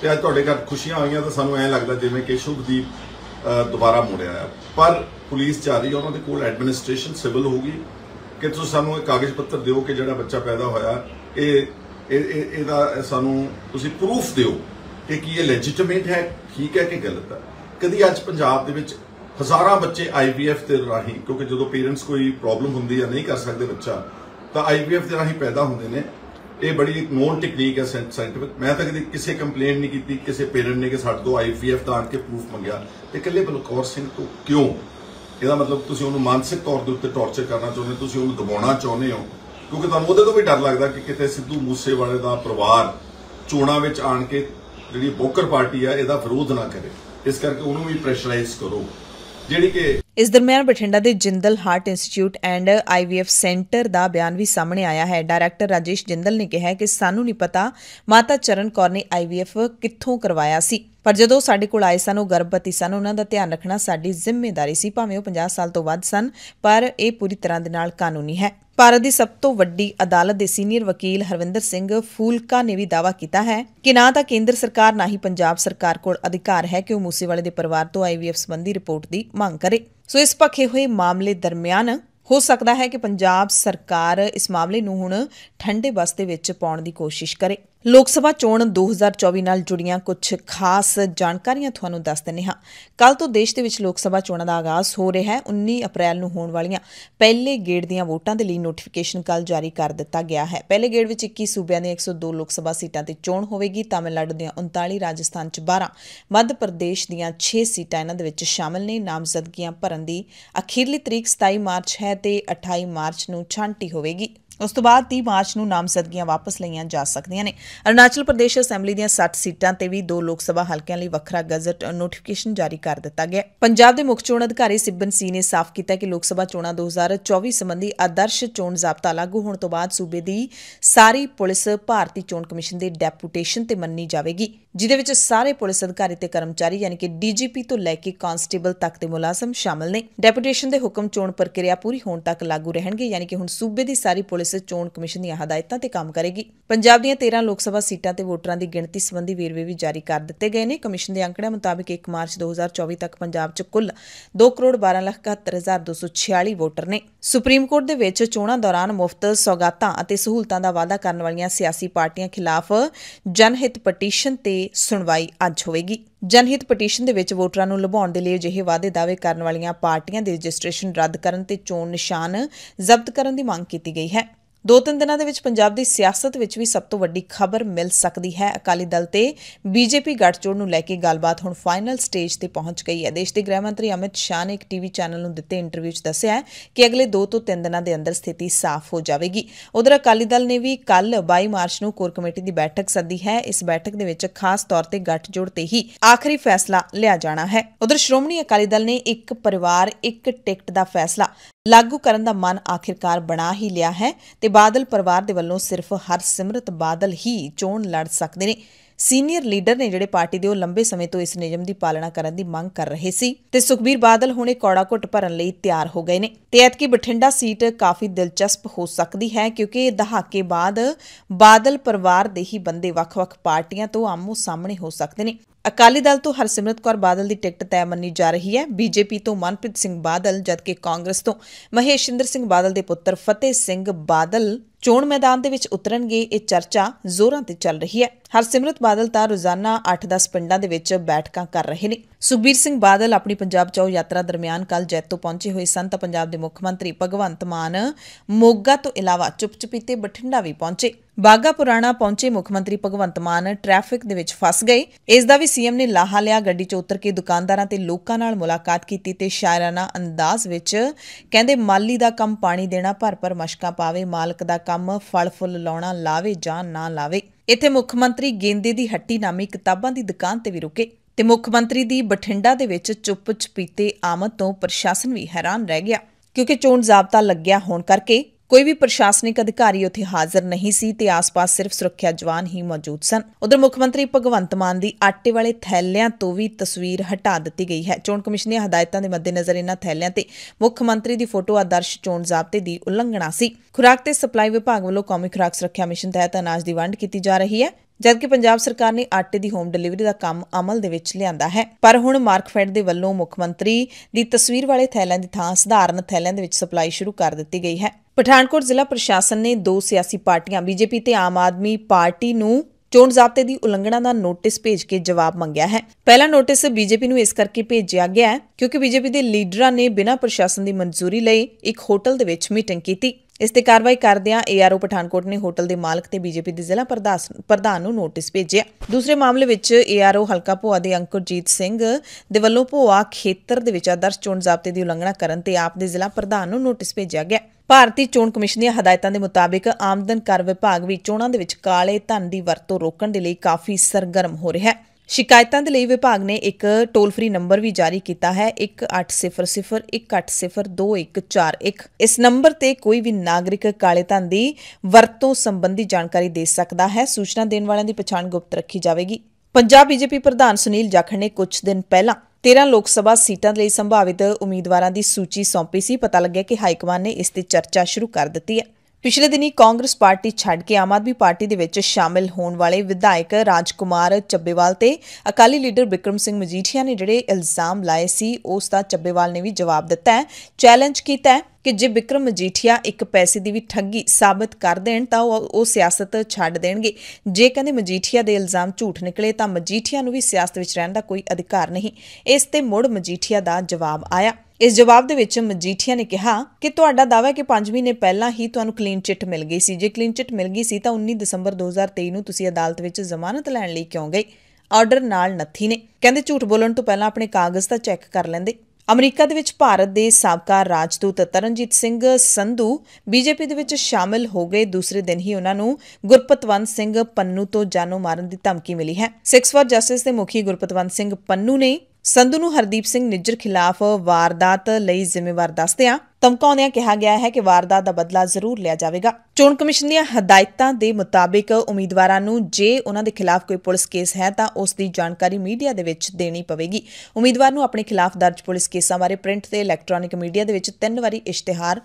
ਤੇ ਅੱਜ ਤੁਹਾਡੇ ਘਰ ਖੁਸ਼ੀਆਂ ਆਈਆਂ ਤਾਂ ਸਾਨੂੰ ਐਂ ਲੱਗਦਾ ਜਿਵੇਂ ਕਿ ਸ਼ੁਭਦੀਪ ਦੁਬਾਰਾ ਮੁੜਿਆ ਆ ਪਰ ਪੁਲਿਸ ਜਾ ਰਹੀ ਉਹਨਾਂ ਦੇ ਕੋਲ ਐਡਮਿਨਿਸਟ੍ਰੇਸ਼ਨ ਸਿਵਲ ਹੋਊਗੀ ਕਿ ਤੁਸੀਂ ਸਾਨੂੰ ਇਹ ਕਾਗਜ਼ ਪੱਤਰ ਦਿਓ ਕਿ ਜਿਹੜਾ ਬੱਚਾ ਪੈਦਾ ਹੋਇਆ ਇਹ ਇਹਦਾ ਸਾਨੂੰ ਤੁਸੀਂ ਪ੍ਰੂਫ ਦਿਓ ਕਿ ਕੀ ਇਹ ਲੈਜੀਟਿਮੇਟ ਹੈ ਠੀਕ ਹੈ ਕਿ ਗਲਤ ਹੈ ਕਦੀ ਅੱਜ ਪੰਜਾਬ ਦੇ ਵਿੱਚ ਹਜ਼ਾਰਾਂ ਬੱਚੇ ਆਈਵੀਐਫ ਤੇ ਰਾਹੀਂ ਕਿਉਂਕਿ ਜਦੋਂ ਪੇਰੈਂਟਸ ਕੋਈ ਪ੍ਰੋਬਲਮ ਹੁੰਦੀ ਹੈ ਨਹੀਂ ਕਰ ਸਕਦੇ ਬੱਚਾ ਤਾਂ ਆਈਵੀਐਫ ਦੇ ਰਾਹੀਂ ਪੈਦਾ ਹੁੰਦੇ ਨੇ ਇਹ ਬੜੀ ਇੱਕ ਨੋਨ ਟੈਕਨੀਕ ਹੈ ਸਾਇੰਟਿਫਿਕ ਮੈਂ ਤਾਂ ਕਦੇ ਕਿਸੇ ਕੰਪਲੇਂਟ ਨਹੀਂ ਕੀਤੀ ਕਿਸੇ ਪੇਰੈਂਟ ਨੇ ਕਿ ਸਾਡੇ ਤੋਂ ਆਈਵੀਐਫ ਦਾ ਆਣ ਕੇ ਪ੍ਰੂਫ ਮੰਗਿਆ ਤੇ ਇਕੱਲੇ ਬਲਕੌਰ ਸਿੰਘ ਤੋਂ ਕਿਉਂ ਇਹਦਾ ਮਤਲਬ ਤੁਸੀਂ ਉਹਨੂੰ ਮਾਨਸਿਕ ਤੌਰ ਦੇ ਉੱਤੇ ਟੌਰਚਰ ਕਰਨਾ ਚਾਹੁੰਦੇ ਤੁਸੀਂ ਉਹਨੂੰ ਦਬਾਉਣਾ ਚਾਹੁੰਦੇ ਹੋ ਕਿਉਂਕਿ ਤੁਹਾਨੂੰ ਉਹਦੇ ਤੋਂ ਵੀ ਡਰ ਲੱਗਦਾ ਕਿ ਕਿਤੇ ਸਿੱਧੂ ਮੂਸੇਵਾਲੇ ਦਾ ਪਰਿਵਾਰ ਚੋਣਾਂ ਵਿੱਚ ਆਣ ਕੇ ਜਿਹੜੀ ਬੋਕਰ ਪਾਰਟੀ ਆ ਇਹਦਾ ਵਿਰੋਧ ਨਾ ਕਰੇ ਇਸ ਕਰਕੇ ਉਹਨੂੰ ਵੀ ਪ੍ਰੈਸ਼ਰਾਈਜ਼ ਕਰੋ ਜਿਹੜੀ ਕਿ ਇਸ ਦਰਮਿਆਨ ਬਠਿੰਡਾ ਦੇ Jindal heart institute and IVF centre ਦਾ ਬਿਆਨ ਵੀ ਸਾਹਮਣੇ ਆਇਆ ਹੈ ਡਾਇਰੈਕਟਰ ਰਾਜੇਸ਼ ਜਿੰਦਲ ਨੇ ਕਿਹਾ ਕਿ ਸਾਨੂੰ ਨਹੀਂ ਪਤਾ ਮਾਤਾ ਚਰਨ ਕੌਰ ਨੇ ਆਈਵੀਐਫ ਕਿੱਥੋਂ ਕਰਵਾਇਆ ਸੀ ਪਰ ਜਦੋਂ ਸਾਡੇ ਕੋਲ ਆਏ ਸਨ ਉਹ ਗਰਭਵਤੀ ਸਨ ਉਹਨਾਂ ਦਾ ਧਿਆਨ ਰੱਖਣਾ ਸਾਡੀ ਜ਼ਿੰਮੇਵਾਰੀ ਸੀ ਭਾਵੇਂ ਉਹ 50 ਸਾਲ ਤੋਂ ਵੱਧ ਸਨ ਪਰ ਇਹ ਪੂਰੀ ਤਰ੍ਹਾਂ ਦੇ ਨਾਲ ਕਾਨੂੰਨੀ ਹੈ ਭਾਰਤ ਦੀ ਸਭ ਤੋਂ ਵੱਡੀ ਅਦਾਲਤ ਦੇ ਸੀਨੀਅਰ ਵਕੀਲ ਹਰਵਿੰਦਰ ਸਿੰਘ ਫੂਲਕਾ ਨੇ ਵੀ ਦਾਵਾ ਕੀਤਾ ਹੈ ਕਿ ਨਾ ਤਾਂ ਕੇਂਦਰ ਸਰਕਾਰ ਨਾ ਹੀ ਪੰਜਾਬ ਸਰਕਾਰ ਕੋਲ ਅਧਿਕਾਰ ਹੈ ਕਿ ਉਹ ਮੂਸੇਵਾਲੇ ਦੇ ਪਰਿਵਾਰ ਤੋਂ ਆਈਵੀਐਫ ਸੰਬੰਧੀ ਰਿਪੋਰਟ ਦੀ ਮੰਗ ਕਰੇ ਸੋ ਇਸ ਪੱਖੇ ਹੋਏ ਮਾਮਲੇ ਦਰਮਿਆਨ ਹੋ ਸਕਦਾ ਹੈ ਕਿ ਪੰਜਾਬ ਸਰਕਾਰ ਇਸ ਮਾਮਲੇ ਨੂੰ ਹੁਣ ਠੰਡੇ ਬਸਤੇ ਵਿੱਚ ਪਾਉਣ ਦੀ ਕੋਸ਼ਿਸ਼ ਕਰੇ ਲੋਕ ਸਭਾ ਚੋਣ 2024 ਨਾਲ ਜੁੜੀਆਂ ਕੁਝ ਖਾਸ ਜਾਣਕਾਰੀਆਂ ਤੁਹਾਨੂੰ ਦੱਸ ਦਿੰਨੇ ਹਾਂ ਕੱਲ ਤੋਂ ਦੇਸ਼ ਦੇ ਵਿੱਚ ਲੋਕ ਸਭਾ ਚੋਣਾਂ ਦਾ ਆਗਾਜ਼ ਹੋ ਰਿਹਾ ਹੈ 19 ਅਪ੍ਰੈਲ ਨੂੰ ਹੋਣ ਵਾਲੀਆਂ ਪਹਿਲੇ ਗੇੜ ਦੀਆਂ ਵੋਟਾਂ ਦੇ ਲਈ ਨੋਟੀਫਿਕੇਸ਼ਨ ਕੱਲ ਜਾਰੀ ਕਰ ਦਿੱਤਾ ਗਿਆ ਹੈ ਪਹਿਲੇ ਗੇੜ ਵਿੱਚ 21 ਸੂਬਿਆਂ ਦੇ 102 ਲੋਕ ਸਭਾ ਸੀਟਾਂ ਤੇ ਚੋਣ ਹੋਵੇਗੀ ਤਾਮਿਲਨਾਡੂ ਦੀਆਂ 39 ਰਾਜਸਥਾਨ 'ਚ 12 ਮੱਧ ਪ੍ਰਦੇਸ਼ ਦੀਆਂ 6 ਸੀਟਾਂ ਇਹਨਾਂ ਦੇ ਵਿੱਚ ਸ਼ਾਮਲ ਨੇ ਨਾਮਜ਼ਦਗੀਆਂ ਭਰਨ ਦੀ ਅਖੀਰਲੀ ਤਰੀਕ 27 ਮਾਰਚ ਹੈ ਤੇ 28 ਮਾਰਚ ਨੂੰ ਛਾਂਟੀ ਹੋਵੇਗੀ ਉਸ ਤੋਂ ਬਾਅਦ 30 ਮਾਰਚ ਨੂੰ ਨਾਮਜ਼ਦਗੀਆਂ ਵਾਪਸ ਲਈਆਂ ਜਾ ਸਕਦੀਆਂ ਨੇ ਅਰੁਣਾਚਲ ਪ੍ਰਦੇਸ਼ ਅਸੈਂਬਲੀ ਦੀਆਂ 60 ਸੀਟਾਂ ਤੇ ਵੀ ਦੋ ਲੋਕ ਸਭਾ ਹਲਕਿਆਂ ਲਈ ਵੱਖਰਾ ਗਜ਼ਟ ਨੋਟੀਫਿਕੇਸ਼ਨ ਜਾਰੀ ਕਰ ਦਿੱਤਾ ਗਿਆ ਪੰਜਾਬ ਦੇ ਮੁੱਖ ਚੋਣ ਅਧਿਕਾਰੀ ਸਿਬਨ ਸੀ ਨੇ ਸਾਫ਼ ਕੀਤਾ ਕਿ ਲੋਕ ਸਭਾ ਚੋਣਾਂ 2024 ਸੰਬੰਧੀ ਆਦਰਸ਼ ਚੋਣ ਜ਼ਾਬਤਾ ਲਾਗੂ ਹੋਣ ਤੋਂ ਬਾਅਦ ਸੂਬੇ ਦੀ ਸਾਰੀ ਪੁਲਿਸ ਭਾਰਤੀ ਚੋਣ ਕਮਿਸ਼ਨ ਦੇ ਡੈਪੂਟੇਸ਼ਨ ਤੇ ਮੰਨੀ ਜਾਵੇਗੀ ਜਿਦੇ ਵਿੱਚ ਸਾਰੇ ਪੁਲਿਸ ਅਧਿਕਾਰੀ ਤੇ ਕਰਮਚਾਰੀ ਯਾਨੀ ਕਿ ਡੀਜੀਪੀ ਤੋਂ ਲੈ ਕੇ ਕਾਂਸਟੇਬਲ ਤੱਕ ਦੇ ਮੁਲਾਜ਼ਮ ਸ਼ਾਮਲ ਨੇ ਡੈਪੂਟੇਸ਼ਨ ਦੇ ਹੁਕਮ ਚੋਣ ਪ੍ਰਕਿਰਿਆ ਪੂਰੀ ਹੋਣ ਤੱਕ ਲਾਗੂ ਰਹਿਣਗੇ ਯਾਨੀ ਕਿ ਹੁਣ ਸੂਬੇ ਦੀ ਸਾਰੀ ਪੁਲਿਸ ਚੋਣ ਕਮਿਸ਼ਨ ਦੀਆਂ ਹਦਾਇਤਾਂ ਤੇ ਕੰਮ ਕਰੇਗੀ ਪੰਜਾਬ ਦੀਆਂ 13 ਲੋਕ ਸਭਾ ਸੀਟਾਂ ਤੇ ਵੋਟਰਾਂ ਦੀ ਗਿਣਤੀ ਸੰਬੰਧੀ ਵੇਰਵੇ ਵੀ ਜਾਰੀ ਕਰ ਦਿੱਤੇ ਗਏ ਨੇ ਕਮਿਸ਼ਨ ਦੇ ਅੰਕੜਿਆਂ ਮੁਤਾਬਕ 1 ਮਾਰਚ 2024 ਤੱਕ ਪੰਜਾਬ 'ਚ ਕੁੱਲ 2 ਕਰੋੜ 12 ਲੱਖ 71246 ਵੋਟਰ ਨੇ ਸੁਪਰੀਮ ਕੋਰਟ ਦੇ ਵਿੱਚ ਚੋਣਾਂ ਦੌਰਾਨ ਮੁਫਤ ਸੌਗਾਤਾਂ ਅਤੇ ਸਹੂਲਤਾਂ ਦਾ ਵਾਅਦਾ ਕਰਨ ਵਾਲੀਆਂ ਸਿਆਸੀ ਪਾਰਟੀਆਂ ਖਿਲਾਫ ਜਨਹਿਤ ਪਟੀਸ਼ਨ ਤੇ ਸੁਣਵਾਈ ਅੱਜ ਹੋਵੇਗੀ ਜਨਹਿਤ ਪਟੀਸ਼ਨ ਦੇ ਵਿੱਚ ਵੋਟਰਾਂ ਨੂੰ ਲੁਭਾਉਣ ਦੇ ਲਈ ਅਜਿਹੇ ਵਾਅਦੇ ਦਾਅਵੇ ਕਰਨ ਵਾਲੀਆਂ ਪਾਰਟੀਆਂ ਦੀ ਰਜਿਸਟ੍ਰੇਸ਼ਨ ਰੱਦ ਕਰਨ ਤੇ ਚੋਣ ਨਿਸ਼ਾਨ ਜ਼ਬਤ ਕਰਨ ਦੀ ਮੰਗ ਕੀਤੀ ਗਈ ਹੈ ਦੋ ਤਿੰਨ ਦਿਨਾਂ ਦੇ ਵਿੱਚ ਪੰਜਾਬ ਦੀ ਸਿਆਸਤ ਵਿੱਚ ਵੀ ਸਭ ਤੋਂ ਵੱਡੀ ਖਬਰ ਮਿਲ ਸਕਦੀ ਹੈ ਅਕਾਲੀ ਦਲ ਤੇ ਬੀਜੇਪੀ ਗੱਠਜੋੜ ਨੂੰ ਲੈ ਕੇ ਗੱਲਬਾਤ ਹੁਣ ਫਾਈਨਲ ਸਟੇਜ ਤੇ ਪਹੁੰਚ ਗਈ ਹੈ ਦੇਸ਼ ਦੇ ਗ੍ਰਹਿ ਮੰਤਰੀ ਅਮਿਤ ਸ਼ਾਹ ਨੇ ਇੱਕ ਟੀਵੀ ਚੈਨਲ ਨੂੰ ਦਿੱਤੇ ਇੰਟਰਵਿਊ 'ਚ ਦੱਸਿਆ ਕਿ ਅਗਲੇ 2 ਤੋਂ 3 ਦਿਨਾਂ ਦੇ ਅੰਦਰ ਸਥਿਤੀ ਸਾਫ਼ ਹੋ ਜਾਵੇਗੀ ਉਧਰ ਅਕਾਲੀ ਦਲ ਨੇ ਵੀ ਕੱਲ 22 ਮਾਰਚ ਨੂੰ ਕੋਰ ਕਮੇਟੀ ਦੀ ਬੈਠਕ ਸੱਦੀ ਹੈ ਇਸ ਬੈਠਕ ਦੇ ਵਿੱਚ ਖਾਸ ਤੌਰ ਤੇ ਗੱਠਜੋੜ ਤੇ ਹੀ ਆਖਰੀ ਫੈਸਲਾ ਲਿਆ ਜਾਣਾ ਹੈ ਉਧਰ ਸ਼੍ਰੋਮਣੀ ਅਕਾਲੀ ਦਲ ਨੇ ਇੱਕ ਪਰਿਵਾਰ ਇੱਕ ਟਿਕਟ ਦਾ ਫੈਸਲਾ ਲਾਗੂ ਕਰਨ ਦਾ ਮਨ ਆਖਿਰਕਾਰ ਬਣਾ ਹੀ ਲਿਆ ਹੈ ਤੇ ਬਾਦਲ ਪਰਿਵਾਰ ਦੇ ਵੱਲੋਂ ਸਿਰਫ ਹਰਸਿਮਰਤ ਬਾਦਲ ਹੀ ਚੋਣ ਲੜ ਸਕਦੇ ਨੇ ਸੀਨੀਅਰ ਲੀਡਰ ਨੇ ਜਿਹੜੇ ਪਾਰਟੀ ਦੇ ਉਹ ਲੰਬੇ ਸਮੇਂ ਤੋਂ ਇਸ ਨਿਯਮ ਦੀ ਪਾਲਣਾ ਕਰਨ ਦੀ ਮੰਗ ਕਰ ਰਹੇ ਸੀ ਤੇ ਸੁਖਬੀਰ ਬਾਦਲ ਹੁਣੇ ਕੌੜਾ ਘੁੱਟ ਭਰਨ ਲਈ ਤਿਆਰ ਹੋ ਗਏ ਨੇ ਤੇ ਐਤਕੀ ਬਠਿੰਡਾ ਸੀਟ ਕਾਫੀ ਦਿਲਚਸਪ ਹੋ ਸਕਦੀ ਹੈ ਕਿਉਂਕਿ ਦਹਾਕੇ ਬਾਅਦ ਬਾਦਲ ਪਰਿਵਾਰ ਦੇ ਹੀ ਬੰਦੇ ਵੱਖ-ਵੱਖ ਪਾਰਟੀਆਂ ਤੋਂ ਆਮੋ ਸਾਹਮਣੇ ਹੋ ਸਕਦੇ ਨੇ ਅਕਾਲੀ ਦਲ ਤੋਂ ਹਰਸਿਮਰਤ ਕੌਰ ਬਾਦਲ ਦੀ ਟਿਕਟ ਤੈਅ ਮੰਨੀ ਜਾ ਰਹੀ ਹੈ ਬੀਜੇਪੀ ਤੋਂ ਮਨਪ੍ਰੀਤ ਸਿੰਘ ਬਾਦਲ ਜਦਕਿ ਕਾਂਗਰਸ ਤੋਂ ਮਹੇਸ਼ਿੰਦਰ ਸਿੰਘ ਬਾਦਲ ਦੇ ਪੁੱਤਰ ਫਤਿਹ ਸਿੰਘ ਬਾਦਲ ਚੋਣ ਮੈਦਾਨ ਦੇ ਵਿੱਚ ਉਤਰਨਗੇ ਇਹ ਚਰਚਾ ਜ਼ੋਰਾਂ ਤੇ ਚੱਲ ਰਹੀ ਹੈ ਹਰਸਿਮਰਤ ਬਾਦਲ ਤਾਂ ਰੋਜ਼ਾਨਾ 8-10 ਪਿੰਡਾਂ ਦੇ ਵਿੱਚ ਬੈਠਕਾਂ ਕਰ ਰਹੇ ਨੇ ਸੁਖਬੀਰ ਸਿੰਘ ਬਾਦਲ ਆਪਣੀ ਪੰਜਾਬ ਜਾਓ ਯਾਤਰਾ ਦਰਮਿਆਨ ਕੱਲ ਜੈਤੋ ਪਹੁੰਚੇ ਹੋਏ ਸਨ ਤਾਂ ਪੰਜਾਬ ਦੇ ਮੁੱਖ ਮੰਤਰੀ ਭਗਵੰਤ ਮਾਨ ਮੋਗਾ ਤੋਂ ਇਲਾਵਾ ਤੇ ਬਠਿੰਡਾ ਵੀ ਪਹੁੰਚੇ ਬਾਗਾ ਪੁਰਾਣਾ ਪਹੁੰਚੇ ਮੁੱਖ ਮੰਤਰੀ ਭਗਵੰਤ ਮਾਨ ਟ੍ਰੈਫਿਕ ਦੇ ਵਿੱਚ ਫਸ ਗਏ ਇਸ ਦਾ ਵੀ ਸੀਐਮ ਨੇ ਲਾਹਾ ਲਿਆ ਗੱਡੀ 'ਚ ਉਤਰ ਕੇ ਦੁਕਾਨਦਾਰਾਂ ਤੇ ਲੋਕਾਂ ਨਾਲ ਮੁਲਾਕਾਤ ਕੀਤੀ ਤੇ ਸ਼ਾਇਰਾਨਾ ਅੰਦਾਜ਼ ਵਿੱਚ ਕਹਿੰਦੇ ਮਾਲੀ ਦਾ ਕੰਮ ਪਾਣੀ ਦੇਣਾ ਭਰ ਭਰ ਮਸ਼ਕਾਂ ਪਾਵੇ ਮਾਲਕ ਦਾ ਕੰਮ ਫਲ ਫੁੱਲ ਲਾਉਣਾ ਲਾਵੇ ਜਾਂ ਨਾ ਲਾਵੇ ਇੱਥੇ ਮੁੱਖ ਮੰਤਰੀ ਗੇਂਦੇ ਦੀ ਹੱਟੀ ਨਾਮੀ ਕਿਤਾਬਾਂ ਦੀ ਦੁਕਾਨ ਤੇ ਵੀ ਰੁਕੇ ਤੇ ਮੁੱਖ ਮੰਤਰੀ ਦੀ ਬਠਿੰਡਾ ਦੇ ਵਿੱਚ ਚੁੱਪ ਚਪੀਤੇ ਆਮਦ ਤੋਂ ਪ੍ਰਸ਼ਾਸਨ ਵੀ ਹੈਰਾਨ ਰਹਿ ਗਿਆ ਕਿਉਂਕਿ ਚੋਣ ਜ਼ਾਬਤਾ ਲੱਗਿਆ ਹੋਣ ਕਰਕੇ ਕੋਈ ਵੀ ਪ੍ਰਸ਼ਾਸਨਿਕ ਅਧਿਕਾਰੀ ਉੱਥੇ ਹਾਜ਼ਰ ਨਹੀਂ ਸੀ ਤੇ ਆਸ-ਪਾਸ ਸਿਰਫ ਸੁਰੱਖਿਆ ਜਵਾਨ ਹੀ ਮੌਜੂਦ ਸਨ ਉਧਰ ਮੁੱਖ ਮੰਤਰੀ ਭਗਵੰਤ ਮਾਨ ਦੀ ਆਟੇ ਵਾਲੇ ਥੈਲਿਆਂ ਤੋਂ ਵੀ ਤਸਵੀਰ ਹਟਾ ਦਿੱਤੀ ਗਈ ਹੈ ਚੋਣ ਕਮਿਸ਼ਨ ਦੀਆਂ ਹਦਾਇਤਾਂ ਦੇ ਮੱਦੇਨਜ਼ਰ ਇਹਨਾਂ ਥੈਲਿਆਂ ਤੇ ਮੁੱਖ ਮੰਤਰੀ ਦੀ ਫੋਟੋ ਆਦਰਸ਼ ਚੋਣ ਜ਼ਾਬਤੇ ਦੀ ਉਲੰਘਣਾ ਸੀ ਖੁਰਾਕ ਤੇ ਸਪਲਾਈ ਵਿਭਾਗ ਵੱਲੋਂ ਕੌਮੀ ਖੁਰਾਕ ਸੁਰੱਖਿਆ ਮਿਸ਼ਨ ਤਹਿਤ ਅਨਾਜ ਦੀ ਵੰਡ ਕੀਤੀ ਜਾ ਰਹੀ ਹੈ ਜਦਕਿ ਪੰਜਾਬ ਸਰਕਾਰ ਨੇ ਆਟੇ ਦੀ ਹੋਮ ਡਿਲੀਵਰੀ ਦਾ ਕੰਮ ਅਮਲ ਦੇ ਵਿੱਚ ਲਿਆਂਦਾ ਹੈ ਪਰ ਹੁਣ ਮਾਰਕਫੈਡ ਦੇ ਵੱਲੋਂ ਮੁੱਖ ਮੰਤਰੀ ਦੀ ਤਸਵੀਰ ਵਾਲੇ ਥੈਲਿਆਂ ਦੀ ਥਾਂ ਸਧਾਰਨ ਥੈਲਿਆਂ ਦੇ ਵਿੱਚ ਸਪਲਾਈ ਸ਼ੁਰੂ ਕਰ ਦਿੱਤੀ ਗਈ ਹੈ ਪਠਾਨਕੋਟ ਜ਼ਿਲ੍ਹਾ ਪ੍ਰਸ਼ਾਸਨ ਨੇ ਦੋ ਸਿਆਸੀ ਪਾਰਟੀਆਂ ਬੀਜੇਪੀ ਤੇ ਆਮ ਆਦਮੀ ਪਾਰਟੀ ਨੂੰ ਚੋਣ ਜ਼ਾਬਤੇ ਦੀ ਉਲੰਘਣਾ ਦਾ ਨੋਟਿਸ ਭੇਜ ਕੇ ਜਵਾਬ ਮੰਗਿਆ ਹੈ ਪਹਿਲਾ ਨੋਟਿਸ ਬੀਜੇਪੀ ਨੂੰ ਇਸ ਕਰਕੇ ਭੇਜਿਆ ਗਿਆ ਕਿਉਂਕਿ ਬੀਜੇਪੀ ਦੇ ਲੀਡਰਾਂ ਨੇ ਬਿਨਾਂ ਪ੍ਰਸ਼ਾਸਨ ਦੀ ਮਨਜ਼ੂਰੀ ਲਈ ਇੱਕ ਹੋਟਲ ਦੇ ਵਿੱਚ ਮੀਟਿੰਗ ਕੀਤੀ ਇਸ ਤੇ ਕਾਰਵਾਈ ਕਰਦਿਆਂ ਏਆਰਓ ਪਠਾਨਕੋਟ ਨੇ ਹੋਟਲ ਦੇ ਮਾਲਕ ਤੇ ਬੀਜੇਪੀ ਦੇ ਜ਼ਿਲ੍ਹਾ ਪ੍ਰਧਾਨ ਨੂੰ ਨੋਟਿਸ ਭੇਜਿਆ ਦੂਸਰੇ ਮਾਮਲੇ ਵਿੱਚ ਏਆਰਓ ਹਲਕਾ ਭੋਆ ਦੇ ਅੰਕੁਰਜੀਤ ਸਿੰਘ ਦੇ ਵੱਲੋਂ ਭੋਆ ਖੇਤਰ ਦੇ ਵਿੱਚ ਆਦਰਸ਼ ਚੋਣ ਜ਼ਾਬਤੇ ਦੀ ਉਲੰਘਣਾ ਕਰਨ ਤੇ ਆਪ ਦੇ ਜ਼ਿਲ੍ਹਾ ਪ੍ਰਧਾਨ ਨੂੰ ਨੋਟਿਸ ਭੇਜਿਆ ਗਿਆ ਭਾਰਤੀ ਚੋਣ ਕਮਿਸ਼ਨ ਦੀਆਂ ਹਦਾਇਤਾਂ ਦੇ ਮੁਤਾਬਿਕ ਆਮਦਨ ਕਰ ਵਿਭਾਗ ਵੀ ਚੋਣਾਂ ਦੇ ਵਿੱਚ ਕਾਲੇ ਧਨ ਦੀ ਵਰਤੋਂ ਰੋਕਣ ਦੇ ਲਈ ਕਾਫੀ ਸਰਗਰਮ ਹੋ ਰਿਹਾ ਹੈ ਸ਼ਿਕਾਇਤਾਂ ਦੇ ਲਈ ਵਿਭਾਗ ਨੇ ਇੱਕ ਟੋਲ ਫ੍ਰੀ ਨੰਬਰ ਵੀ ਜਾਰੀ ਕੀਤਾ ਹੈ 1800180241 ਇਸ ਨੰਬਰ ਤੇ ਕੋਈ ਵੀ ਨਾਗਰਿਕ ਕਾਲੇ ਧਨ ਦੀ ਵਰਤੋਂ ਸੰਬੰਧੀ ਜਾਣਕਾਰੀ ਦੇ ਸਕਦਾ ਹੈ ਸੂਚਨਾ ਦੇਣ ਵਾਲਿਆਂ ਦੀ ਪਛਾਣ ਗੁਪਤ ਰੱਖੀ ਜਾਵੇਗੀ ਪੰਜਾਬ ਬੀਜੇਪੀ ਪ੍ਰਧਾਨ ਸੁਨੀਲ ਜਾਖੜ ਨੇ ਕੁਝ ਦਿਨ ਪਹਿਲਾਂ 13 ਲੋਕ ਸਭਾ ਸੀਟਾਂ ਲਈ ਸੰਭਾਵਿਤ ਉਮੀਦਵਾਰਾਂ ਦੀ ਸੂਚੀ ਸੌਂਪੀ ਸੀ ਪਤਾ ਲੱਗਿਆ ਕਿ ਹਾਈਕਮਾਨ ਨੇ ਇਸ ਤੇ ਚਰਚਾ ਸ਼ੁਰੂ ਕਰ ਦਿੱਤੀ ਹੈ ਪਿਛਲੇ ਦਿਨੀ ਕਾਂਗਰਸ ਪਾਰਟੀ ਛੱਡ ਕੇ ਆਮ ਆਦਮੀ ਪਾਰਟੀ ਦੇ ਵਿੱਚ ਸ਼ਾਮਿਲ ਹੋਣ ਵਾਲੇ ਵਿਧਾਇਕ ਰਾਜਕੁਮਾਰ ਚੱਬੇਵਾਲ ਤੇ ਅਕਾਲੀ ਲੀਡਰ ਵਿਕਰਮ ਸਿੰਘ ਮਜੀਠੀਆ ਨੇ ਜਿਹੜੇ ਇਲਜ਼ਾਮ ਲਾਏ ਸੀ ਉਸ ਦਾ ਚੱਬੇਵਾਲ ਨੇ ਵੀ ਜਵਾਬ ਦਿੱਤਾ ਹੈ ਚੈਲੰਜ ਕੀਤਾ ਹੈ ਕਿ ਜੇ ਵਿਕਰਮ ਮਜੀਠੀਆ ਇੱਕ ਪੈਸੇ ਦੀ ਵੀ ਠੱਗੀ ਸਾਬਤ ਕਰ ਦੇਣ ਤਾਂ ਉਹ ਸਿਆਸਤ ਛੱਡ ਦੇਣਗੇ ਜੇ ਕਹਿੰਦੇ ਮਜੀਠੀਆ ਦੇ ਇਲਜ਼ਾਮ ਝੂਠ ਨਿਕਲੇ ਤਾਂ ਮਜੀਠੀਆ ਨੂੰ ਵੀ ਸਿਆਸਤ ਵਿੱਚ ਰਹਿਣ ਦਾ ਕੋਈ ਅਧਿਕਾਰ ਨਹੀਂ ਇਸ ਤੇ ਮੁੜ ਮਜੀਠੀਆ ਦਾ ਜਵਾਬ ਆਇਆ ਇਸ ਜਵਾਬ ਦੇ ਵਿੱਚ ਮਜੀਠੀਆ ਨੇ ਕਿਹਾ ਕਿ ਤੁਹਾਡਾ ਦਾਅਵਾ ਹੈ ਕਿ 5 ਮਹੀਨੇ ਪਹਿਲਾਂ ਹੀ ਤੁਹਾਨੂੰ ਕਲੀਨ ਚਿੱਟ ਮਿਲ ਗਈ ਸੀ ਜੇ ਕਲੀਨ ਚਿੱਟ ਮਿਲ ਗਈ ਸੀ ਤਾਂ 19 ਦਸੰਬਰ 2023 ਨੂੰ ਤੁਸੀਂ ਅਦਾਲਤ ਵਿੱਚ ਜ਼ਮਾਨਤ ਲੈਣ ਲਈ ਕਿਉਂ ਗਏ ਆਰਡਰ ਨਾਲ ਨੱਥੀ ਨੇ ਕਹਿੰਦੇ ਝੂਠ ਬੋਲਣ ਤੋਂ ਪਹਿਲਾਂ ਆਪਣੇ ਕਾਗਜ਼ ਤਾਂ ਚੈੱਕ ਕਰ ਲੈਂਦੇ ਅਮਰੀਕਾ ਦੇ ਵਿੱਚ ਭਾਰਤ ਦੇ ਸਾਬਕਾ ਰਾਜਦੂਤ ਤਰਨਜੀਤ ਸਿੰਘ ਸੰਧੂ ਬੀਜੇਪੀ ਦੇ ਵਿੱਚ ਸ਼ਾਮਿਲ ਹੋ ਗਏ ਦੂਸਰੇ ਦਿਨ ਹੀ ਉਹਨਾਂ ਨੂੰ ਗੁਰਪਤਵੰਤ ਸਿੰਘ ਪੰਨੂ ਤੋਂ ਜਾਨੋਂ ਮਾਰਨ ਦੀ ਧਮਕੀ ਮਿਲੀ ਹੈ 6 ਫਾਰ ਜਸਟਿਸ ਦੇ ਮੁਖੀ ਗੁਰਪਤਵੰਤ ਸਿੰਘ ਪੰਨੂ ਨੇ ਸੰਧੂ ਨੂੰ ਹਰਦੀਪ ਸਿੰਘ ਨਿੱਜਰ ਖਿਲਾਫ ਵਾਰਦਾਤ ਲਈ ਜ਼ਿੰਮੇਵਾਰ ਦੱਸਦਿਆਂ ਧਮਕਾਉਂਦਿਆਂ ਕਿਹਾ ਗਿਆ ਹੈ ਕਿ ਵਾਰਦਾਤ ਦਾ ਬਦਲਾ ਜ਼ਰੂਰ ਲਿਆ ਜਾਵੇਗਾ ਚੋਣ ਕਮਿਸ਼ਨ ਦੀਆਂ ਹਦਾਇਤਾਂ ਦੇ ਮੁਤਾਬਿਕ ਉਮੀਦਵਾਰਾਂ ਨੂੰ ਜੇ ਉਹਨਾਂ ਦੇ ਖਿਲਾਫ ਕੋਈ ਪੁਲਿਸ ਕੇਸ ਹੈ ਤਾਂ ਉਸ ਦੀ ਜਾਣਕਾਰੀ ਮੀਡੀਆ ਦੇ ਵਿੱਚ ਦੇਣੀ ਪਵੇਗੀ ਉਮੀਦਵਾਰ ਨੂੰ ਆਪਣੇ ਖਿਲਾਫ ਦਰਜ ਪੁਲਿਸ ਕੇਸਾਂ ਬਾਰੇ ਪ੍ਰਿੰਟ ਤੇ ਇਲੈਕਟ੍ਰੋਨਿਕ ਮੀਡੀਆ ਦੇ ਵਿੱਚ ਤਿੰਨ ਵਾਰੀ ਇਸ਼ਤਿਹਾਰ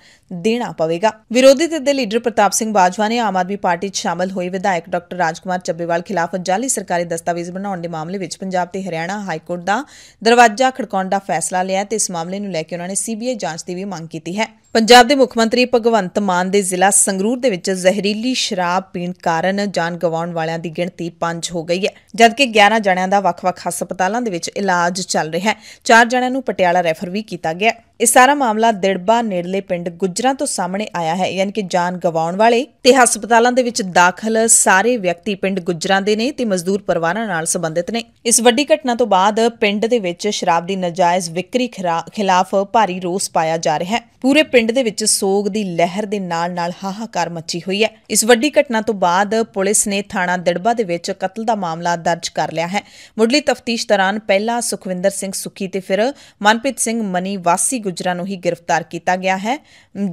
ਦੇਣਾ ਪਵੇਗਾ ਵਿਰੋਧੀ ਧਿਰ ਦੇ ਲੀਡਰ ਪ੍ਰਤਾਪ ਸਿੰਘ ਬਾਜਵਾ ਨੇ ਆਮ ਆਦਮੀ ਪਾਰਟੀ 'ਚ ਸ਼ਾਮਲ ਹੋਏ ਵਿਧਾਇਕ ਡਾਕਟਰ ਰਾਜਕੁਮਾਰ ਚੱਬੇਵਾਲ ਖਿਲਾਫ ਜਾਲੀ ਸਰਕਾਰੀ ਦਸਤਾਵੇਜ਼ ਬਣਾਉਣ ਦੇ ਮਾਮਲੇ ਵਿੱਚ ਪੰਜਾਬ ਤੇ ਹਰਿਆਣਾ ਹਾਈ ਕੋਰਟ ਦਾ ਦਰਵਾਜ਼ਾ ਖੜਕਾਉਣ ਦਾ ਫੈਸਲਾ ਲਿਆ ਤੇ ਇਸ ਮਾਮਲੇ ਨੂੰ ਲੈ ਕੇ ਉਹਨਾਂ ਨੇ ਸੀਬੀਆਈ ਜਾਂਚ ਦੀ ਵੀ ਮੰਗ ਕੀਤੀ ਕੀਤੀ ਹੈ ਪੰਜਾਬ ਦੇ ਮੁੱਖ ਮੰਤਰੀ ਭਗਵੰਤ ਮਾਨ ਦੇ ਜ਼ਿਲ੍ਹਾ ਸੰਗਰੂਰ ਦੇ ਵਿੱਚ ਜ਼ਹਿਰੀਲੀ ਸ਼ਰਾਬ ਪੀਣ ਕਾਰਨ ਜਾਨ ਗਵਾਉਣ ਵਾਲਿਆਂ ਦੀ ਗਿਣਤੀ 5 ਹੋ ਗਈ ਹੈ ਜਦਕਿ 11 ਜਣਿਆਂ ਦਾ ਵੱਖ-ਵੱਖ ਹਸਪਤਾਲਾਂ ਦੇ ਵਿੱਚ ਇਲਾਜ ਚੱਲ ਰਿਹਾ ਹੈ 4 ਜਣਿਆਂ ਨੂੰ ਪਟਿਆਲਾ ਰੈਫਰ ਵੀ ਕੀਤਾ ਗਿਆ ਇਹ ਸਾਰਾ ਮਾਮਲਾ ਦਿੜਬਾ ਨੇੜਲੇ ਪਿੰਡ ਗੁਜਰਾ ਤੋਂ ਸਾਹਮਣੇ ਆਇਆ ਹੈ ਯਾਨੀ ਕਿ ਜਾਨ ਗਵਾਉਣ ਵਾਲੇ ਤੇ ਹਸਪਤਾਲਾਂ ਦੇ ਵਿੱਚ ਦਾਖਲ ਸਾਰੇ ਵਿਅਕਤੀ ਪਿੰਡ ਗੁਜਰਾ ਦੇ ਨੇ ਤੇ ਮਜ਼ਦੂਰ ਪਰਿਵਾਰਾਂ ਨਾਲ ਸੰਬੰਧਿਤ ਨੇ ਇਸ ਵੱਡੀ ਘਟਨਾ ਤੋਂ ਬਾਅਦ ਪਿੰਡ ਦੇ ਵਿੱਚ ਸ਼ਰਾਬ ਦੀ ਨਜਾਇਜ਼ ਵਿਕਰੀ ਖਿਲਾਫ ਭਾਰੀ ਰੋਸ ਪਾਇਆ ਜਾ ਰਿਹਾ ਹੈ ਪੂਰੇ ਪਿੰਡ ਦੇ ਵਿੱਚ ਸੋਗ ਦੀ ਲਹਿਰ ਦੇ ਨਾਲ-ਨਾਲ ਹਾਹਾਕਾਰ ਮੱਚੀ ਹੋਈ ਹੈ ਇਸ ਵੱਡੀ ਘਟਨਾ ਤੋਂ ਬਾਅਦ ਪੁਲਿਸ ਨੇ ਥਾਣਾ ਦਿੜਬਾ ਦੇ ਵਿੱਚ ਕਤਲ ਦਾ ਮਾਮਲਾ ਦਰਜ ਕਰ ਲਿਆ ਹੈ ਮੁੱਢਲੀ ਤਫਤੀਸ਼ ਦੌਰਾਨ ਪਹਿਲਾ ਸੁਖਵਿੰਦਰ ਸਿੰਘ ਸੁੱਖੀ ਤੇ ਫਿਰ ਮਨਪ੍ਰੀਤ ਸਿੰਘ ਮਨੀ ਵਾਸੀ ਗੁਜਰਾ ਨੂੰ ਹੀ ਗ੍ਰਿਫਤਾਰ ਕੀਤਾ ਗਿਆ ਹੈ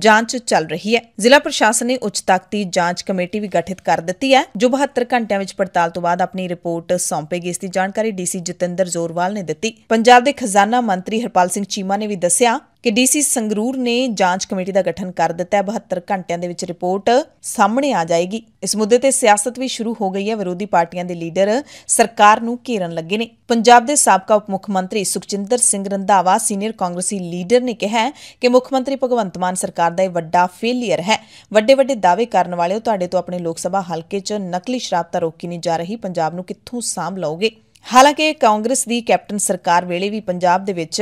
ਜਾਂਚ ਚੱਲ ਰਹੀ ਹੈ ਜ਼ਿਲ੍ਹਾ ਪ੍ਰਸ਼ਾਸਨ ਨੇ ਉੱਚ ਤਾਕਤੀ ਜਾਂਚ ਕਮੇਟੀ ਵੀ ਗਠਿਤ ਕਰ ਦਿੱਤੀ ਹੈ ਜੋ 72 ਘੰਟਿਆਂ ਵਿੱਚ ਪੜਤਾਲ ਤੋਂ ਬਾਅਦ ਆਪਣੀ ਰਿਪੋਰਟ ਸੌਂਪੇਗੀ ਇਸ ਦੀ ਜਾਣਕਾਰੀ ਡੀਸੀ ਜਤਿੰਦਰ ਜ਼ੋਰਵਾਲ ਨੇ ਦਿੱਤੀ ਪੰਜਾਬ ਦੇ ਖਜ਼ਾਨਾ ਮੰਤਰੀ ਹਰਪਾਲ ਸਿੰਘ ਚੀਮਾ ਨੇ ਵੀ ਦੱਸਿਆ ਕਿ ਡੀਸੀ ਸੰਗਰੂਰ ਨੇ ਜਾਂਚ ਕਮੇਟੀ ਦਾ ਗਠਨ ਕਰ ਦਿੱਤਾ ਹੈ 72 ਘੰਟਿਆਂ ਦੇ ਵਿੱਚ ਰਿਪੋਰਟ ਸਾਹਮਣੇ ਆ ਜਾਏਗੀ ਇਸ ਮੁੱਦੇ ਤੇ ਸਿਆਸਤ ਵੀ ਸ਼ੁਰੂ ਹੋ ਗਈ ਹੈ ਵਿਰੋਧੀ ਪਾਰਟੀਆਂ ਦੇ ਲੀਡਰ ਸਰਕਾਰ ਨੂੰ ਘੇਰਨ ਲੱਗੇ ਨੇ ਪੰਜਾਬ ਦੇ ਸਾਬਕਾ ਉਪ ਮੁੱਖ ਮੰਤਰੀ ਸੁਖਚਿੰਦਰ ਸਿੰਘ ਰੰਧਾਵਾ ਸੀਨੀਅਰ ਕਾਂਗਰਸੀ ਲੀਡਰ ਨੇ ਕਿਹਾ ਕਿ ਮੁੱਖ ਮੰਤਰੀ ਭਗਵੰਤ ਮਾਨ ਸਰਕਾਰ ਦਾ ਇਹ ਵੱਡਾ ਫੇਲਿਅਰ ਹੈ ਵੱਡੇ ਵੱਡੇ ਦਾਅਵੇ ਕਰਨ ਵਾਲਿਓ ਤੁਹਾਡੇ ਤੋਂ ਆਪਣੇ ਲੋਕ ਸਭਾ ਹਲਕੇ 'ਚ ਨਕਲੀ ਸ਼ਰਾਬ ਤਾਂ ਰੋਕੀ ਨਹੀਂ ਜਾ ਰਹੀ ਪੰਜਾਬ ਨੂੰ ਕਿੱਥੋਂ ਸਾਂਭ ਲਓਗੇ ਹਾਲਾਂਕਿ ਕਾਂਗਰਸ ਦੀ ਕੈਪਟਨ ਸਰਕਾਰ ਵੇਲੇ ਵੀ ਪੰਜਾਬ ਦੇ ਵਿੱਚ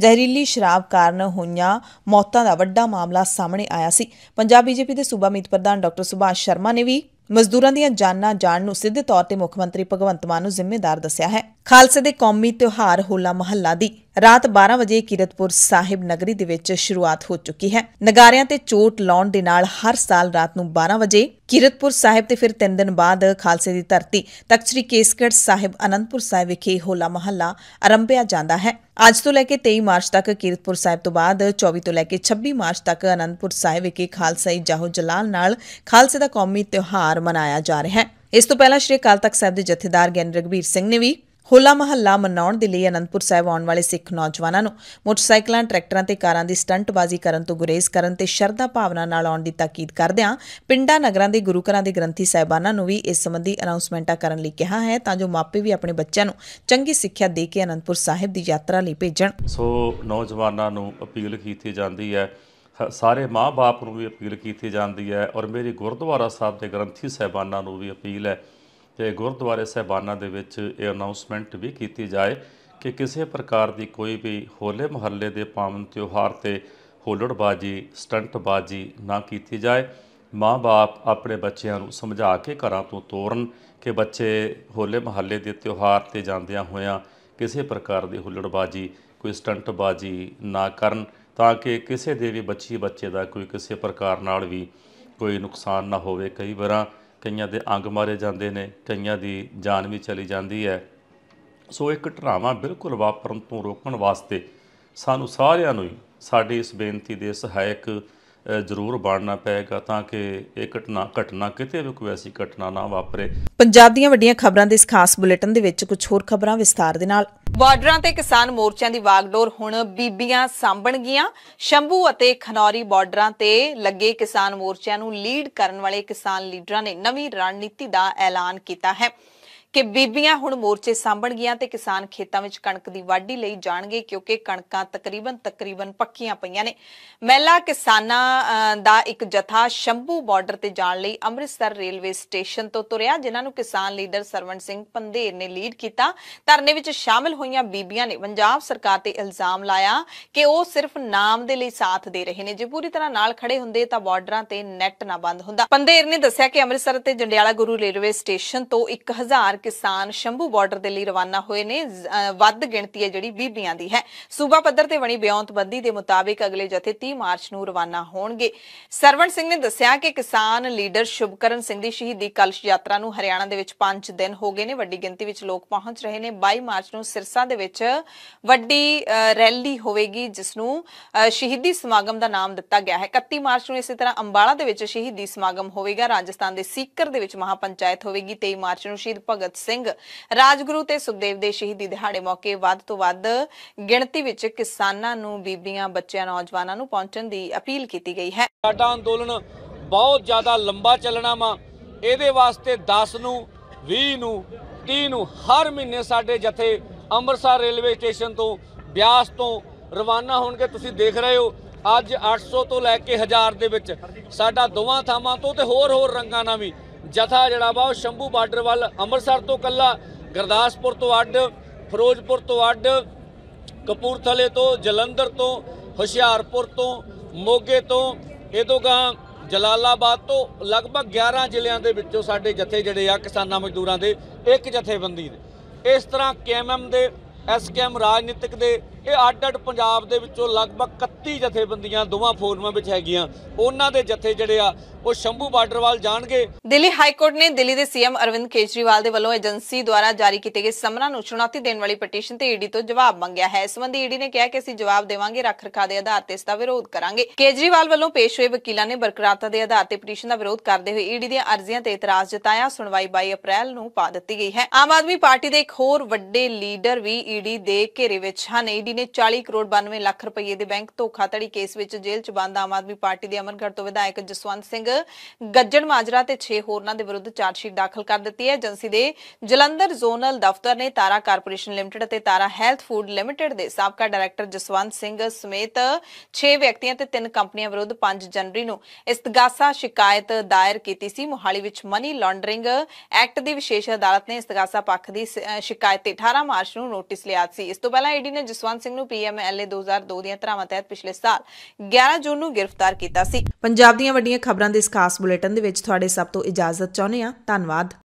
ਜ਼ਹਿਰੀਲੀ ਸ਼ਰਾਬ ਕਾਰਨ ਹੋਈਆਂ ਮੌਤਾਂ ਦਾ ਵੱਡਾ ਮਾਮਲਾ ਸਾਹਮਣੇ ਆਇਆ ਸੀ ਪੰਜਾਬ ਬੀਜੇਪੀ ਦੇ ਸੂਬਾ ਮੀਤ ਪ੍ਰਧਾਨ ਡਾਕਟਰ ਸੁਭਾਸ਼ ਸ਼ਰਮਾ ਨੇ ਵੀ ਮਜ਼ਦੂਰਾਂ ਦੀਆਂ ਜਾਨਾਂ ਜਾਣ ਨੂੰ ਸਿੱਧੇ ਤੌਰ ਤੇ ਮੁੱਖ ਮੰਤਰੀ ਭਗਵੰਤ ਮਾਨ ਨੂੰ ਜ਼ਿੰਮੇਵਾਰ ਦੱਸਿਆ ਹੈ ਖਾਲਸੇ ਦੇ ਕੌਮੀ ਤਿਉਹਾਰ ਹੋਲਾ ਮਹੱਲਾ ਦੀ ਰਾਤ 12 ਵਜੇ ਕੀਰਤਪੁਰ ਸਾਹਿਬ ਨਗਰੀ ਦੇ ਵਿੱਚ ਸ਼ੁਰੂਆਤ ਹੋ ਚੁੱਕੀ ਹੈ ਨਗਾਰਿਆਂ ਤੇ ਚੋਟ ਲਾਉਣ ਦੇ ਨਾਲ ਹਰ ਸਾਲ ਰਾਤ ਨੂੰ 12 ਵਜੇ ਕੀਰਤਪੁਰ ਸਾਹਿਬ ਤੇ ਫਿਰ 3 ਦਿਨ ਬਾਅਦ ਖਾਲਸੇ ਦੀ ਧਰਤੀ ਤਖਤ ਸ੍ਰੀ ਕੇਸਗੜ ਸਾਹਿਬ ਅਨੰਦਪੁਰ ਸਾਹਿਬ ਵਿਖੇ ਹੋਲਾ ਮਹੱਲਾ ਆਰੰਭਿਆ ਜਾਂਦਾ ਹੈ ਅੱਜ ਤੋਂ ਲੈ ਕੇ 23 ਮਾਰਚ ਤੱਕ ਕੀਰਤਪੁਰ ਸਾਹਿਬ ਤੋਂ ਬਾਅਦ 24 ਤੋਂ ਲੈ ਕੇ 26 ਮਾਰਚ ਤੱਕ ਅਨੰਦਪੁਰ ਸਾਹਿਬ ਵਿਖੇ ਖਾਲਸਾਈ ਜਾਹੋ ਜਲਾਲ ਨਾਲ ਖਾਲਸੇ ਦਾ ਕੌਮੀ ਤਿਉਹਾਰ ਮਨਾਇਆ ਜਾ ਰਿਹਾ ਹੈ ਇਸ ਤੋਂ ਪਹਿਲਾਂ ਸ਼੍ਰੀ ਅਕਾਲ ਤਖਤ ਸਾਹਿਬ ਦੇ ਜਥੇਦਾਰ ਗਿਆਨ ਰਗਵੀਰ ਸਿੰਘ ਨੇ ਵੀ ਹੋਲਾ ਮਹੱਲਾ ਮਨਾਉਣ ਦੇ ਲਈ ਅਨੰਦਪੁਰ ਸਾਹਿਬ ਆਉਣ ਵਾਲੇ ਸਿੱਖ ਨੌਜਵਾਨਾਂ ਨੂੰ ਮੋਟਰਸਾਈਕਲਾਂ ਟਰੈਕਟਰਾਂ ਤੇ ਕਾਰਾਂ ਦੀ ਸਟੰਟਬਾਜ਼ੀ ਕਰਨ ਤੋਂ ਗੁਰੇਜ਼ ਕਰਨ ਤੇ ਸ਼ਰਧਾ ਭਾਵਨਾ ਨਾਲ ਆਉਣ ਦੀ ਤਾਕੀਦ ਕਰਦਿਆਂ ਪਿੰਡਾਂ ਨਗਰਾਂ ਦੇ ਗੁਰੂ ਘਰਾਂ ਦੇ ਗ੍ਰੰਥੀ ਸਾਹਿਬਾਨਾਂ ਨੂੰ ਵੀ ਇਸ ਸੰਬੰਧੀ ਅਨਾਉਂਸਮੈਂਟਾਂ ਕਰਨ ਲਈ ਕਿਹਾ ਹੈ ਤਾਂ ਜੋ ਮਾਪੇ ਵੀ ਆਪਣੇ ਬੱਚਿਆਂ ਨੂੰ ਚੰਗੀ ਸਿੱਖਿਆ ਦੇ ਕੇ ਅਨੰਦਪੁਰ ਸਾਹਿਬ ਦੀ ਯਾਤਰਾ ਲਈ ਭੇਜਣ ਸੋ ਨੌਜਵਾਨਾਂ ਨੂੰ ਅਪੀਲ ਕੀਤੀ ਜਾਂਦੀ ਹੈ ਸਾਰੇ ਮਾਪੇ ਨੂੰ ਵੀ ਅਪੀਲ ਕੀਤੀ ਜਾਂਦੀ ਹੈ ਔਰ ਮੇਰੇ ਗੁਰਦੁਆਰਾ ਸਾਹਿਬ ਦੇ ਗ੍ਰੰਥੀ ਸਾਹਿਬਾਨਾਂ ਨੂੰ ਵੀ ਅਪੀਲ ਹੈ ਤੇ ਗੁਰਦੁਆਰੇ ਸਹਿਬਾਨਾਂ ਦੇ ਵਿੱਚ ਇਹ ਅਨਾਉਂਸਮੈਂਟ ਵੀ ਕੀਤੀ ਜਾਏ ਕਿ ਕਿਸੇ ਪ੍ਰਕਾਰ ਦੀ ਕੋਈ ਵੀ ਹੋਲੇ ਮਹੱਲੇ ਦੇ ਪਾਵਨ ਤਿਉਹਾਰ ਤੇ ਹੋਲੜਬਾਜੀ ਸਟੰਟਬਾਜੀ ਨਾ ਕੀਤੀ ਜਾਏ ਮਾਂ-ਬਾਪ ਆਪਣੇ ਬੱਚਿਆਂ ਨੂੰ ਸਮਝਾ ਕੇ ਘਰਾਂ ਤੋਂ ਤੋਰਨ ਕਿ ਬੱਚੇ ਹੋਲੇ ਮਹੱਲੇ ਦੇ ਤਿਉਹਾਰ ਤੇ ਜਾਂਦਿਆਂ ਹੋਇਆਂ ਕਿਸੇ ਪ੍ਰਕਾਰ ਦੀ ਹੁਲੜਬਾਜੀ ਕੋਈ ਸਟੰਟਬਾਜੀ ਨਾ ਕਰਨ ਤਾਂ ਕਿ ਕਿਸੇ ਦੇ ਵੀ ਬੱਚੀ ਬੱਚੇ ਦਾ ਕੋਈ ਕਿਸੇ ਪ੍ਰਕਾਰ ਨਾਲ ਵੀ ਕੋਈ ਨੁਕਸਾਨ ਨਾ ਹੋਵੇ ਕਈ ਵਾਰਾਂ ਕਈਆਂ ਦੇ ਅੰਗ ਮਾਰੇ ਜਾਂਦੇ ਨੇ ਕਈਆਂ ਦੀ ਜਾਨ ਵੀ ਚਲੀ ਜਾਂਦੀ ਹੈ ਸੋ ਇੱਕ ਢਰਾਵਾ ਬਿਲਕੁਲ ਵਾਪਰਨ ਤੋਂ ਰੋਕਣ ਵਾਸਤੇ ਸਾਨੂੰ ਸਾਰਿਆਂ ਨੂੰ ਹੀ ਸਾਡੀ ਇਸ ਬੇਨਤੀ ਦੇ ਸਹਾਇਕ ਜ਼ਰੂਰ ਬਣਨਾ ਪਏਗਾ ਤਾਂ ਕਿ ਇਹ ਘਟਨਾ ਘਟਨਾ ਕਿਤੇ ਵੀ ਕੋਈ ਐਸੀ ਘਟਨਾ ਨਾ ਵਾਪਰੇ ਪੰਜਾਬ ਦੀਆਂ ਵੱਡੀਆਂ ਖਬਰਾਂ ਦੇ ਇਸ ਖਾਸ ਬੁਲੇਟਿਨ ਦੇ ਵਿੱਚ ਕੁਝ ਹੋਰ ਖਬਰਾਂ ਵਿਸਤਾਰ ਦੇ ਨਾਲ ਬਾਰਡਰਾਂ ਤੇ ਕਿਸਾਨ ਮੋਰਚਿਆਂ ਦੀ ਵਾਗਡੋਰ ਹੁਣ ਬੀਬੀਆਂ ਸਾਂਭਣਗੀਆਂ ਸ਼ੰਭੂ ਅਤੇ ਖਨੌਰੀ ਬਾਰਡਰਾਂ ਤੇ ਲੱਗੇ ਕਿਸਾਨ ਮੋਰਚਿਆਂ ਨੂੰ ਲੀਡ ਕਰਨ ਵਾਲੇ ਕਿਸਾਨ ਲੀਡਰਾਂ ਨੇ ਨਵੀਂ ਰਣਨੀਤੀ ਦਾ ਐਲਾਨ ਕੀਤਾ ਹੈ ਕਿ ਬੀਬੀਆਂ ਹੁਣ ਮੋਰਚੇ ਸਾਂਭਣਗੀਆਂ ਤੇ ਕਿਸਾਨ ਖੇਤਾਂ ਵਿੱਚ ਕਣਕ ਦੀ ਵਾਢੀ ਲਈ ਜਾਣਗੇ ਕਿਉਂਕਿ ਕਣਕਾਂ ਤਕਰੀਬਨ ਤਕਰੀਬਨ ਪੱਕੀਆਂ ਪਈਆਂ ਨੇ ਮਹਿਲਾ ਕਿਸਾਨਾਂ ਦਾ ਇੱਕ ਜਥਾ ਸ਼ੰਭੂ ਬਾਰਡਰ ਤੇ ਜਾਣ ਲਈ ਅੰਮ੍ਰਿਤਸਰ ਰੇਲਵੇ ਸਟੇਸ਼ਨ ਤੋਂ ਤੁਰਿਆ ਜਿਨ੍ਹਾਂ ਨੂੰ ਕਿਸਾਨ ਲੀਡਰ ਸਰਵਣ ਸਿੰਘ ਪੰਧੇਰ ਨੇ ਲੀਡ ਕੀਤਾ ਧਰਨੇ ਵਿੱਚ ਸ਼ਾਮਲ ਹੋਈਆਂ ਬੀਬੀਆਂ ਨੇ ਪੰਜਾਬ ਸਰਕਾਰ ਤੇ ਇਲਜ਼ਾਮ ਲਾਇਆ ਕਿ ਉਹ ਸਿਰਫ ਨਾਮ ਦੇ ਲਈ ਸਾਥ ਦੇ ਰਹੇ ਨੇ ਜੇ ਪੂਰੀ ਤਰ੍ਹਾਂ ਨਾਲ ਖੜੇ ਹੁੰਦੇ ਤਾਂ ਬਾਰਡਰਾਂ ਤੇ ਨੈੱਟ ਨਾ ਬੰਦ ਹੁੰਦਾ ਪੰਧੇਰ ਨੇ ਦੱਸਿਆ ਕਿ ਅੰਮ੍ਰਿਤਸਰ ਤੇ ਜੰਡਿਆਲਾ ਗੁਰੂ ਰੇਲਵੇ ਸਟੇਸ਼ਨ ਤੋਂ 1000 ਕਿਸਾਨ ਸ਼ੰਭੂ ਬਾਰਡਰ ਦੇ ਲਈ ਰਵਾਨਾ ਹੋਏ ਨੇ ਵੱਧ ਗਿਣਤੀ ਹੈ ਜਿਹੜੀ ਬੀਬੀਆਂ ਦੀ ਹੈ ਸੂਬਾ ਪੱਧਰ ਤੇ ਬਣੀ ਬੰਦੀ ਦੇ ਮੁਤਾਬਿਕ ਅਗਲੇ ਜਥੇ 30 ਮਾਰਚ ਨੂੰ ਰਵਾਨਾ ਹੋਣਗੇ ਸਰਵਣ ਸਿੰਘ ਨੇ ਦੱਸਿਆ ਕਿ ਕਿਸਾਨ ਲੀਡਰ ਸ਼ੁਭਕਰਨ ਸਿੰਘ ਦੀ ਸ਼ਹੀਦੀ ਕਲਸ਼ ਯਾਤਰਾ ਨੂੰ ਹਰਿਆਣਾ ਦੇ ਵਿੱਚ 5 ਦਿਨ ਹੋ ਗਏ ਨੇ ਵੱਡੀ ਗਿਣਤੀ ਵਿੱਚ ਲੋਕ ਪਹੁੰਚ ਰਹੇ ਨੇ 22 ਮਾਰਚ ਨੂੰ ਸਿਰਸਾ ਦੇ ਵਿੱਚ ਵੱਡੀ ਰੈਲੀ ਹੋਵੇਗੀ ਜਿਸ ਨੂੰ ਸ਼ਹੀਦੀ ਸਮਾਗਮ ਦਾ ਨਾਮ ਦਿੱਤਾ ਗਿਆ ਹੈ 31 ਮਾਰਚ ਨੂੰ ਇਸੇ ਤਰ੍ਹਾਂ ਅੰਬਾਲਾ ਦੇ ਵਿੱਚ ਸ਼ਹੀਦੀ ਸਮਾਗਮ ਹੋਵੇਗਾ ਰਾਜਸਥਾਨ ਦੇ ਸੀਕਰ ਦੇ ਵਿੱਚ ਮਹਾਪੰਚਾਇਤ ਹੋਵੇਗੀ 23 ਮਾਰਚ ਨੂੰ ਸ਼ਹੀਦ ਭਗਤ ਗੁਰਮੀਤ ਸਿੰਘ ਰਾਜਗੁਰੂ ਤੇ ਸੁਖਦੇਵ ਦੇ ਸ਼ਹੀਦੀ ਦਿਹਾੜੇ ਮੌਕੇ ਵੱਧ ਤੋਂ ਵੱਧ ਗਿਣਤੀ ਵਿੱਚ ਕਿਸਾਨਾਂ ਨੂੰ ਬੀਬੀਆਂ ਬੱਚਿਆਂ ਨੌਜਵਾਨਾਂ ਨੂੰ ਪਹੁੰਚਣ ਦੀ ਅਪੀਲ ਕੀਤੀ ਗਈ ਹੈ ਸਾਡਾ ਅੰਦੋਲਨ ਬਹੁਤ ਜ਼ਿਆਦਾ ਲੰਬਾ ਚੱਲਣਾ ਵਾ ਇਹਦੇ ਵਾਸਤੇ 10 ਨੂੰ 20 ਨੂੰ 30 ਨੂੰ ਹਰ ਮਹੀਨੇ ਸਾਡੇ ਜਥੇ ਅੰਮ੍ਰਿਤਸਰ ਰੇਲਵੇ ਸਟੇਸ਼ਨ ਤੋਂ ਬਿਆਸ ਤੋਂ ਰਵਾਨਾ ਹੋਣਗੇ ਤੁਸੀਂ ਦੇਖ ਰਹੇ ਹੋ ਅੱਜ 800 ਤੋਂ ਲੈ ਕੇ 1000 ਦੇ ਵਿੱਚ ਸਾਡਾ ਦੋਵਾਂ ਥਾਵਾਂ ਤੋਂ ਤੇ ਹੋਰ ਹੋਰ ਰੰਗਾਂ ਨਾਲ ਵੀ ਜਥਾ ਜਿਹੜਾ ਵਾ ਉਹ ਸ਼ੰਭੂ ਬਾਰਡਰ ਵੱਲ ਅੰਮ੍ਰਿਤਸਰ ਤੋਂ ਕੱਲਾ ਗਰਦਾਸਪੁਰ ਤੋਂ ਅੱਡ ਫਿਰੋਜ਼ਪੁਰ ਤੋਂ ਅੱਡ ਕਪੂਰਥਲੇ ਤੋਂ ਜਲੰਧਰ ਤੋਂ ਹੁਸ਼ਿਆਰਪੁਰ ਤੋਂ ਮੋਗੇ ਤੋਂ ਗਾਂ ਜਲਾਲਾਬਾਦ ਤੋਂ ਲਗਭਗ 11 ਜ਼ਿਲ੍ਹਿਆਂ ਦੇ ਵਿੱਚੋਂ ਸਾਡੇ ਜਥੇ ਜਿਹੜੇ ਆ ਕਿਸਾਨਾਂ ਮਜ਼ਦੂਰਾਂ ਦੇ ਇੱਕ ਜਥੇਬੰਦੀ ਦੇ ਇਸ ਤਰ੍ਹਾਂ ਕੇਐਮਐਮ ਦੇ ਐਸਕੇਐਮ ਰਾਜਨੀਤਿਕ ਦੇ ਇਹ ਅੱਡ-ਅੱਡ ਪੰਜਾਬ ਦੇ ਵਿੱਚੋਂ ਲਗਭਗ 31 ਜਥੇਬੰਦੀਆਂ ਦੋਵਾਂ ਫੋਰਮਾਂ ਵਿੱਚ ਹੈਗੀਆਂ ਉਹਨਾਂ ਦੇ ਜਥੇ ਜਿਹੜੇ ਆ ਉਹ ਸ਼ੰਭੂ ਬਾਰਡਰ ਜਾਣਗੇ ਦਿੱਲੀ ਹਾਈ ਕੋਰਟ ਨੇ ਦਿੱਲੀ ਦੇ ਸੀਐਮ ਅਰਵਿੰਦ ਕੇਜਰੀਵਾਲ ਦੇ ਵੱਲੋਂ ਏਜੰਸੀ ਦੁਆਰਾ ਜਾਰੀ ਕੀਤੇ ਗਏ ਸਮਰਾਂ ਨੂੰ ਚੁਣੌਤੀ ਦੇਣ ਵਾਲੀ ਪਟੀਸ਼ਨ ਤੇ ਈਡੀ ਤੋਂ ਜਵਾਬ ਮੰਗਿਆ ਹੈ ਇਸ ਸੰਬੰਧੀ ਈਡੀ ਨੇ ਕਿਹਾ ਕਿ ਅਸੀਂ ਜਵਾਬ ਦੇਵਾਂਗੇ ਰੱਖ-ਰਖਾ ਦੇ ਆਧਾਰ ਤੇ ਇਸ ਦਾ ਵਿਰੋਧ ਕਰਾਂਗੇ ਕੇਜਰੀਵਾਲ ਵੱਲੋਂ ਪੇਸ਼ ਹੋਏ ਵਕੀਲਾਂ ਨੇ ਬਰਕਰਾਰਤਾ ਦੇ ਆਧਾਰ ਤੇ ਪਟੀਸ਼ਨ ਦਾ ਵਿਰੋਧ ਕਰਦੇ ਹੋਏ ਈਡੀ ਦੀਆਂ ਅਰਜ਼ੀਆਂ ਤੇ ਇਤਰਾਜ਼ ਜਤਾਇਆ ਸੁਣਵਾਈ 22 ਅਪ੍ਰੈਲ ਨੂੰ ਪਾ ਦਿੱਤੀ ਗਈ ਹੈ ਆਮ ਆਦਮੀ ਪਾਰਟੀ ਦੇ ਇੱਕ ਹੋਰ ਵੱਡੇ ਲੀਡਰ ਵੀ ਈਡੀ ਦੇ ਘੇਰੇ ਵਿੱਚ ਹਨ ਈਡੀ ਨੇ 40 ਕਰੋੜ 92 ਲੱਖ ਰੁਪਏ ਦੇ ਬੈਂਕ ਧੋਖਾਧੜੀ ਕੇਸ ਵਿੱਚ ਜੇਲ੍ਹ ਚ ਬੰਦ ਆਮ ਆਦਮੀ ਪਾਰਟੀ ਦੇ ਅਮਰਗੜ੍ਹ ਤੋਂ ਵਿਧਾਇਕ ਜਸਵੰਤ ਸਿੰਘ ਗੱਜਣ ਮਾਜਰਾ ਤੇ 6 ਹੋਰਨਾਂ ਦੇ ਵਿਰੁੱਧ ਚਾਰਜਸ਼ੀਟ ਦਾਖਲ ਕਰ ਦਿੱਤੀ ਹੈ ਏਜੰਸੀ ਦੇ ਜਲੰਧਰ ਜ਼ੋਨਲ ਦਫ਼ਤਰ ਨੇ ਤਾਰਾ ਕਾਰਪੋਰੇਸ਼ਨ ਲਿਮਟਿਡ ਅਤੇ ਤਾਰਾ ਹੈਲਥ ਫੂਡ ਲਿਮਟਿਡ ਦੇ ਸਾਬਕਾ ਡਾਇਰੈਕਟਰ ਜਸਵੰਤ ਸਿੰਘ ਸਮੇਤ 6 ਵਿਅਕਤੀਆਂ ਤੇ 3 ਕੰਪਨੀਆਂ ਵਿਰੁੱਧ 5 ਜਨਵਰੀ ਨੂੰ ਇਸਤਗਾਸਾ ਸ਼ਿਕਾਇਤ ਦਾਇਰ ਕੀਤੀ ਸੀ ਮੁਹਾਲੀ ਵਿੱਚ ਮਨੀ ਲਾਂਡਰਿੰਗ ਐਕਟ ਦੀ ਵਿਸ਼ੇਸ਼ ਅਦਾਲਤ ਨੇ ਇਸਤਗਾਸਾ ਪੱਖ ਦੀ ਸ਼ਿਕਾਇਤ ਤੇ 18 ਮਾਰਚ ਨੂੰ ਨੋਟਿਸ ਲਿਆ ਸੀ ਇਸ ਤੋਂ ਪਹਿਲਾਂ ਈਡੀ ਨੇ ਜਸਵੰਤ ਸਿੰਘ ਨੂੰ ਪੀਐਮਐਲਏ 2002 ਦੀਆਂ ਧਾਰਾਵਾਂ ਤਹਿਤ ਪਿਛਲੇ ਸਾਲ 11 ਜੂਨ ਨੂੰ ਗ੍ਰਿਫਤਾਰ ਕੀਤਾ ਸੀ ਪੰਜਾਬ ਦੀਆਂ ਵੱਡੀਆਂ ਖਬਰਾਂ ਦੇ ਇਸ ਖਾਸ ਬੁਲੇਟਿਨ ਦੇ ਵਿੱਚ ਤੁਹਾਡੇ ਸਭ ਤੋਂ ਇਜਾਜ਼ਤ ਚਾਹੁੰਦੇ ਆ ਧੰਨਵਾਦ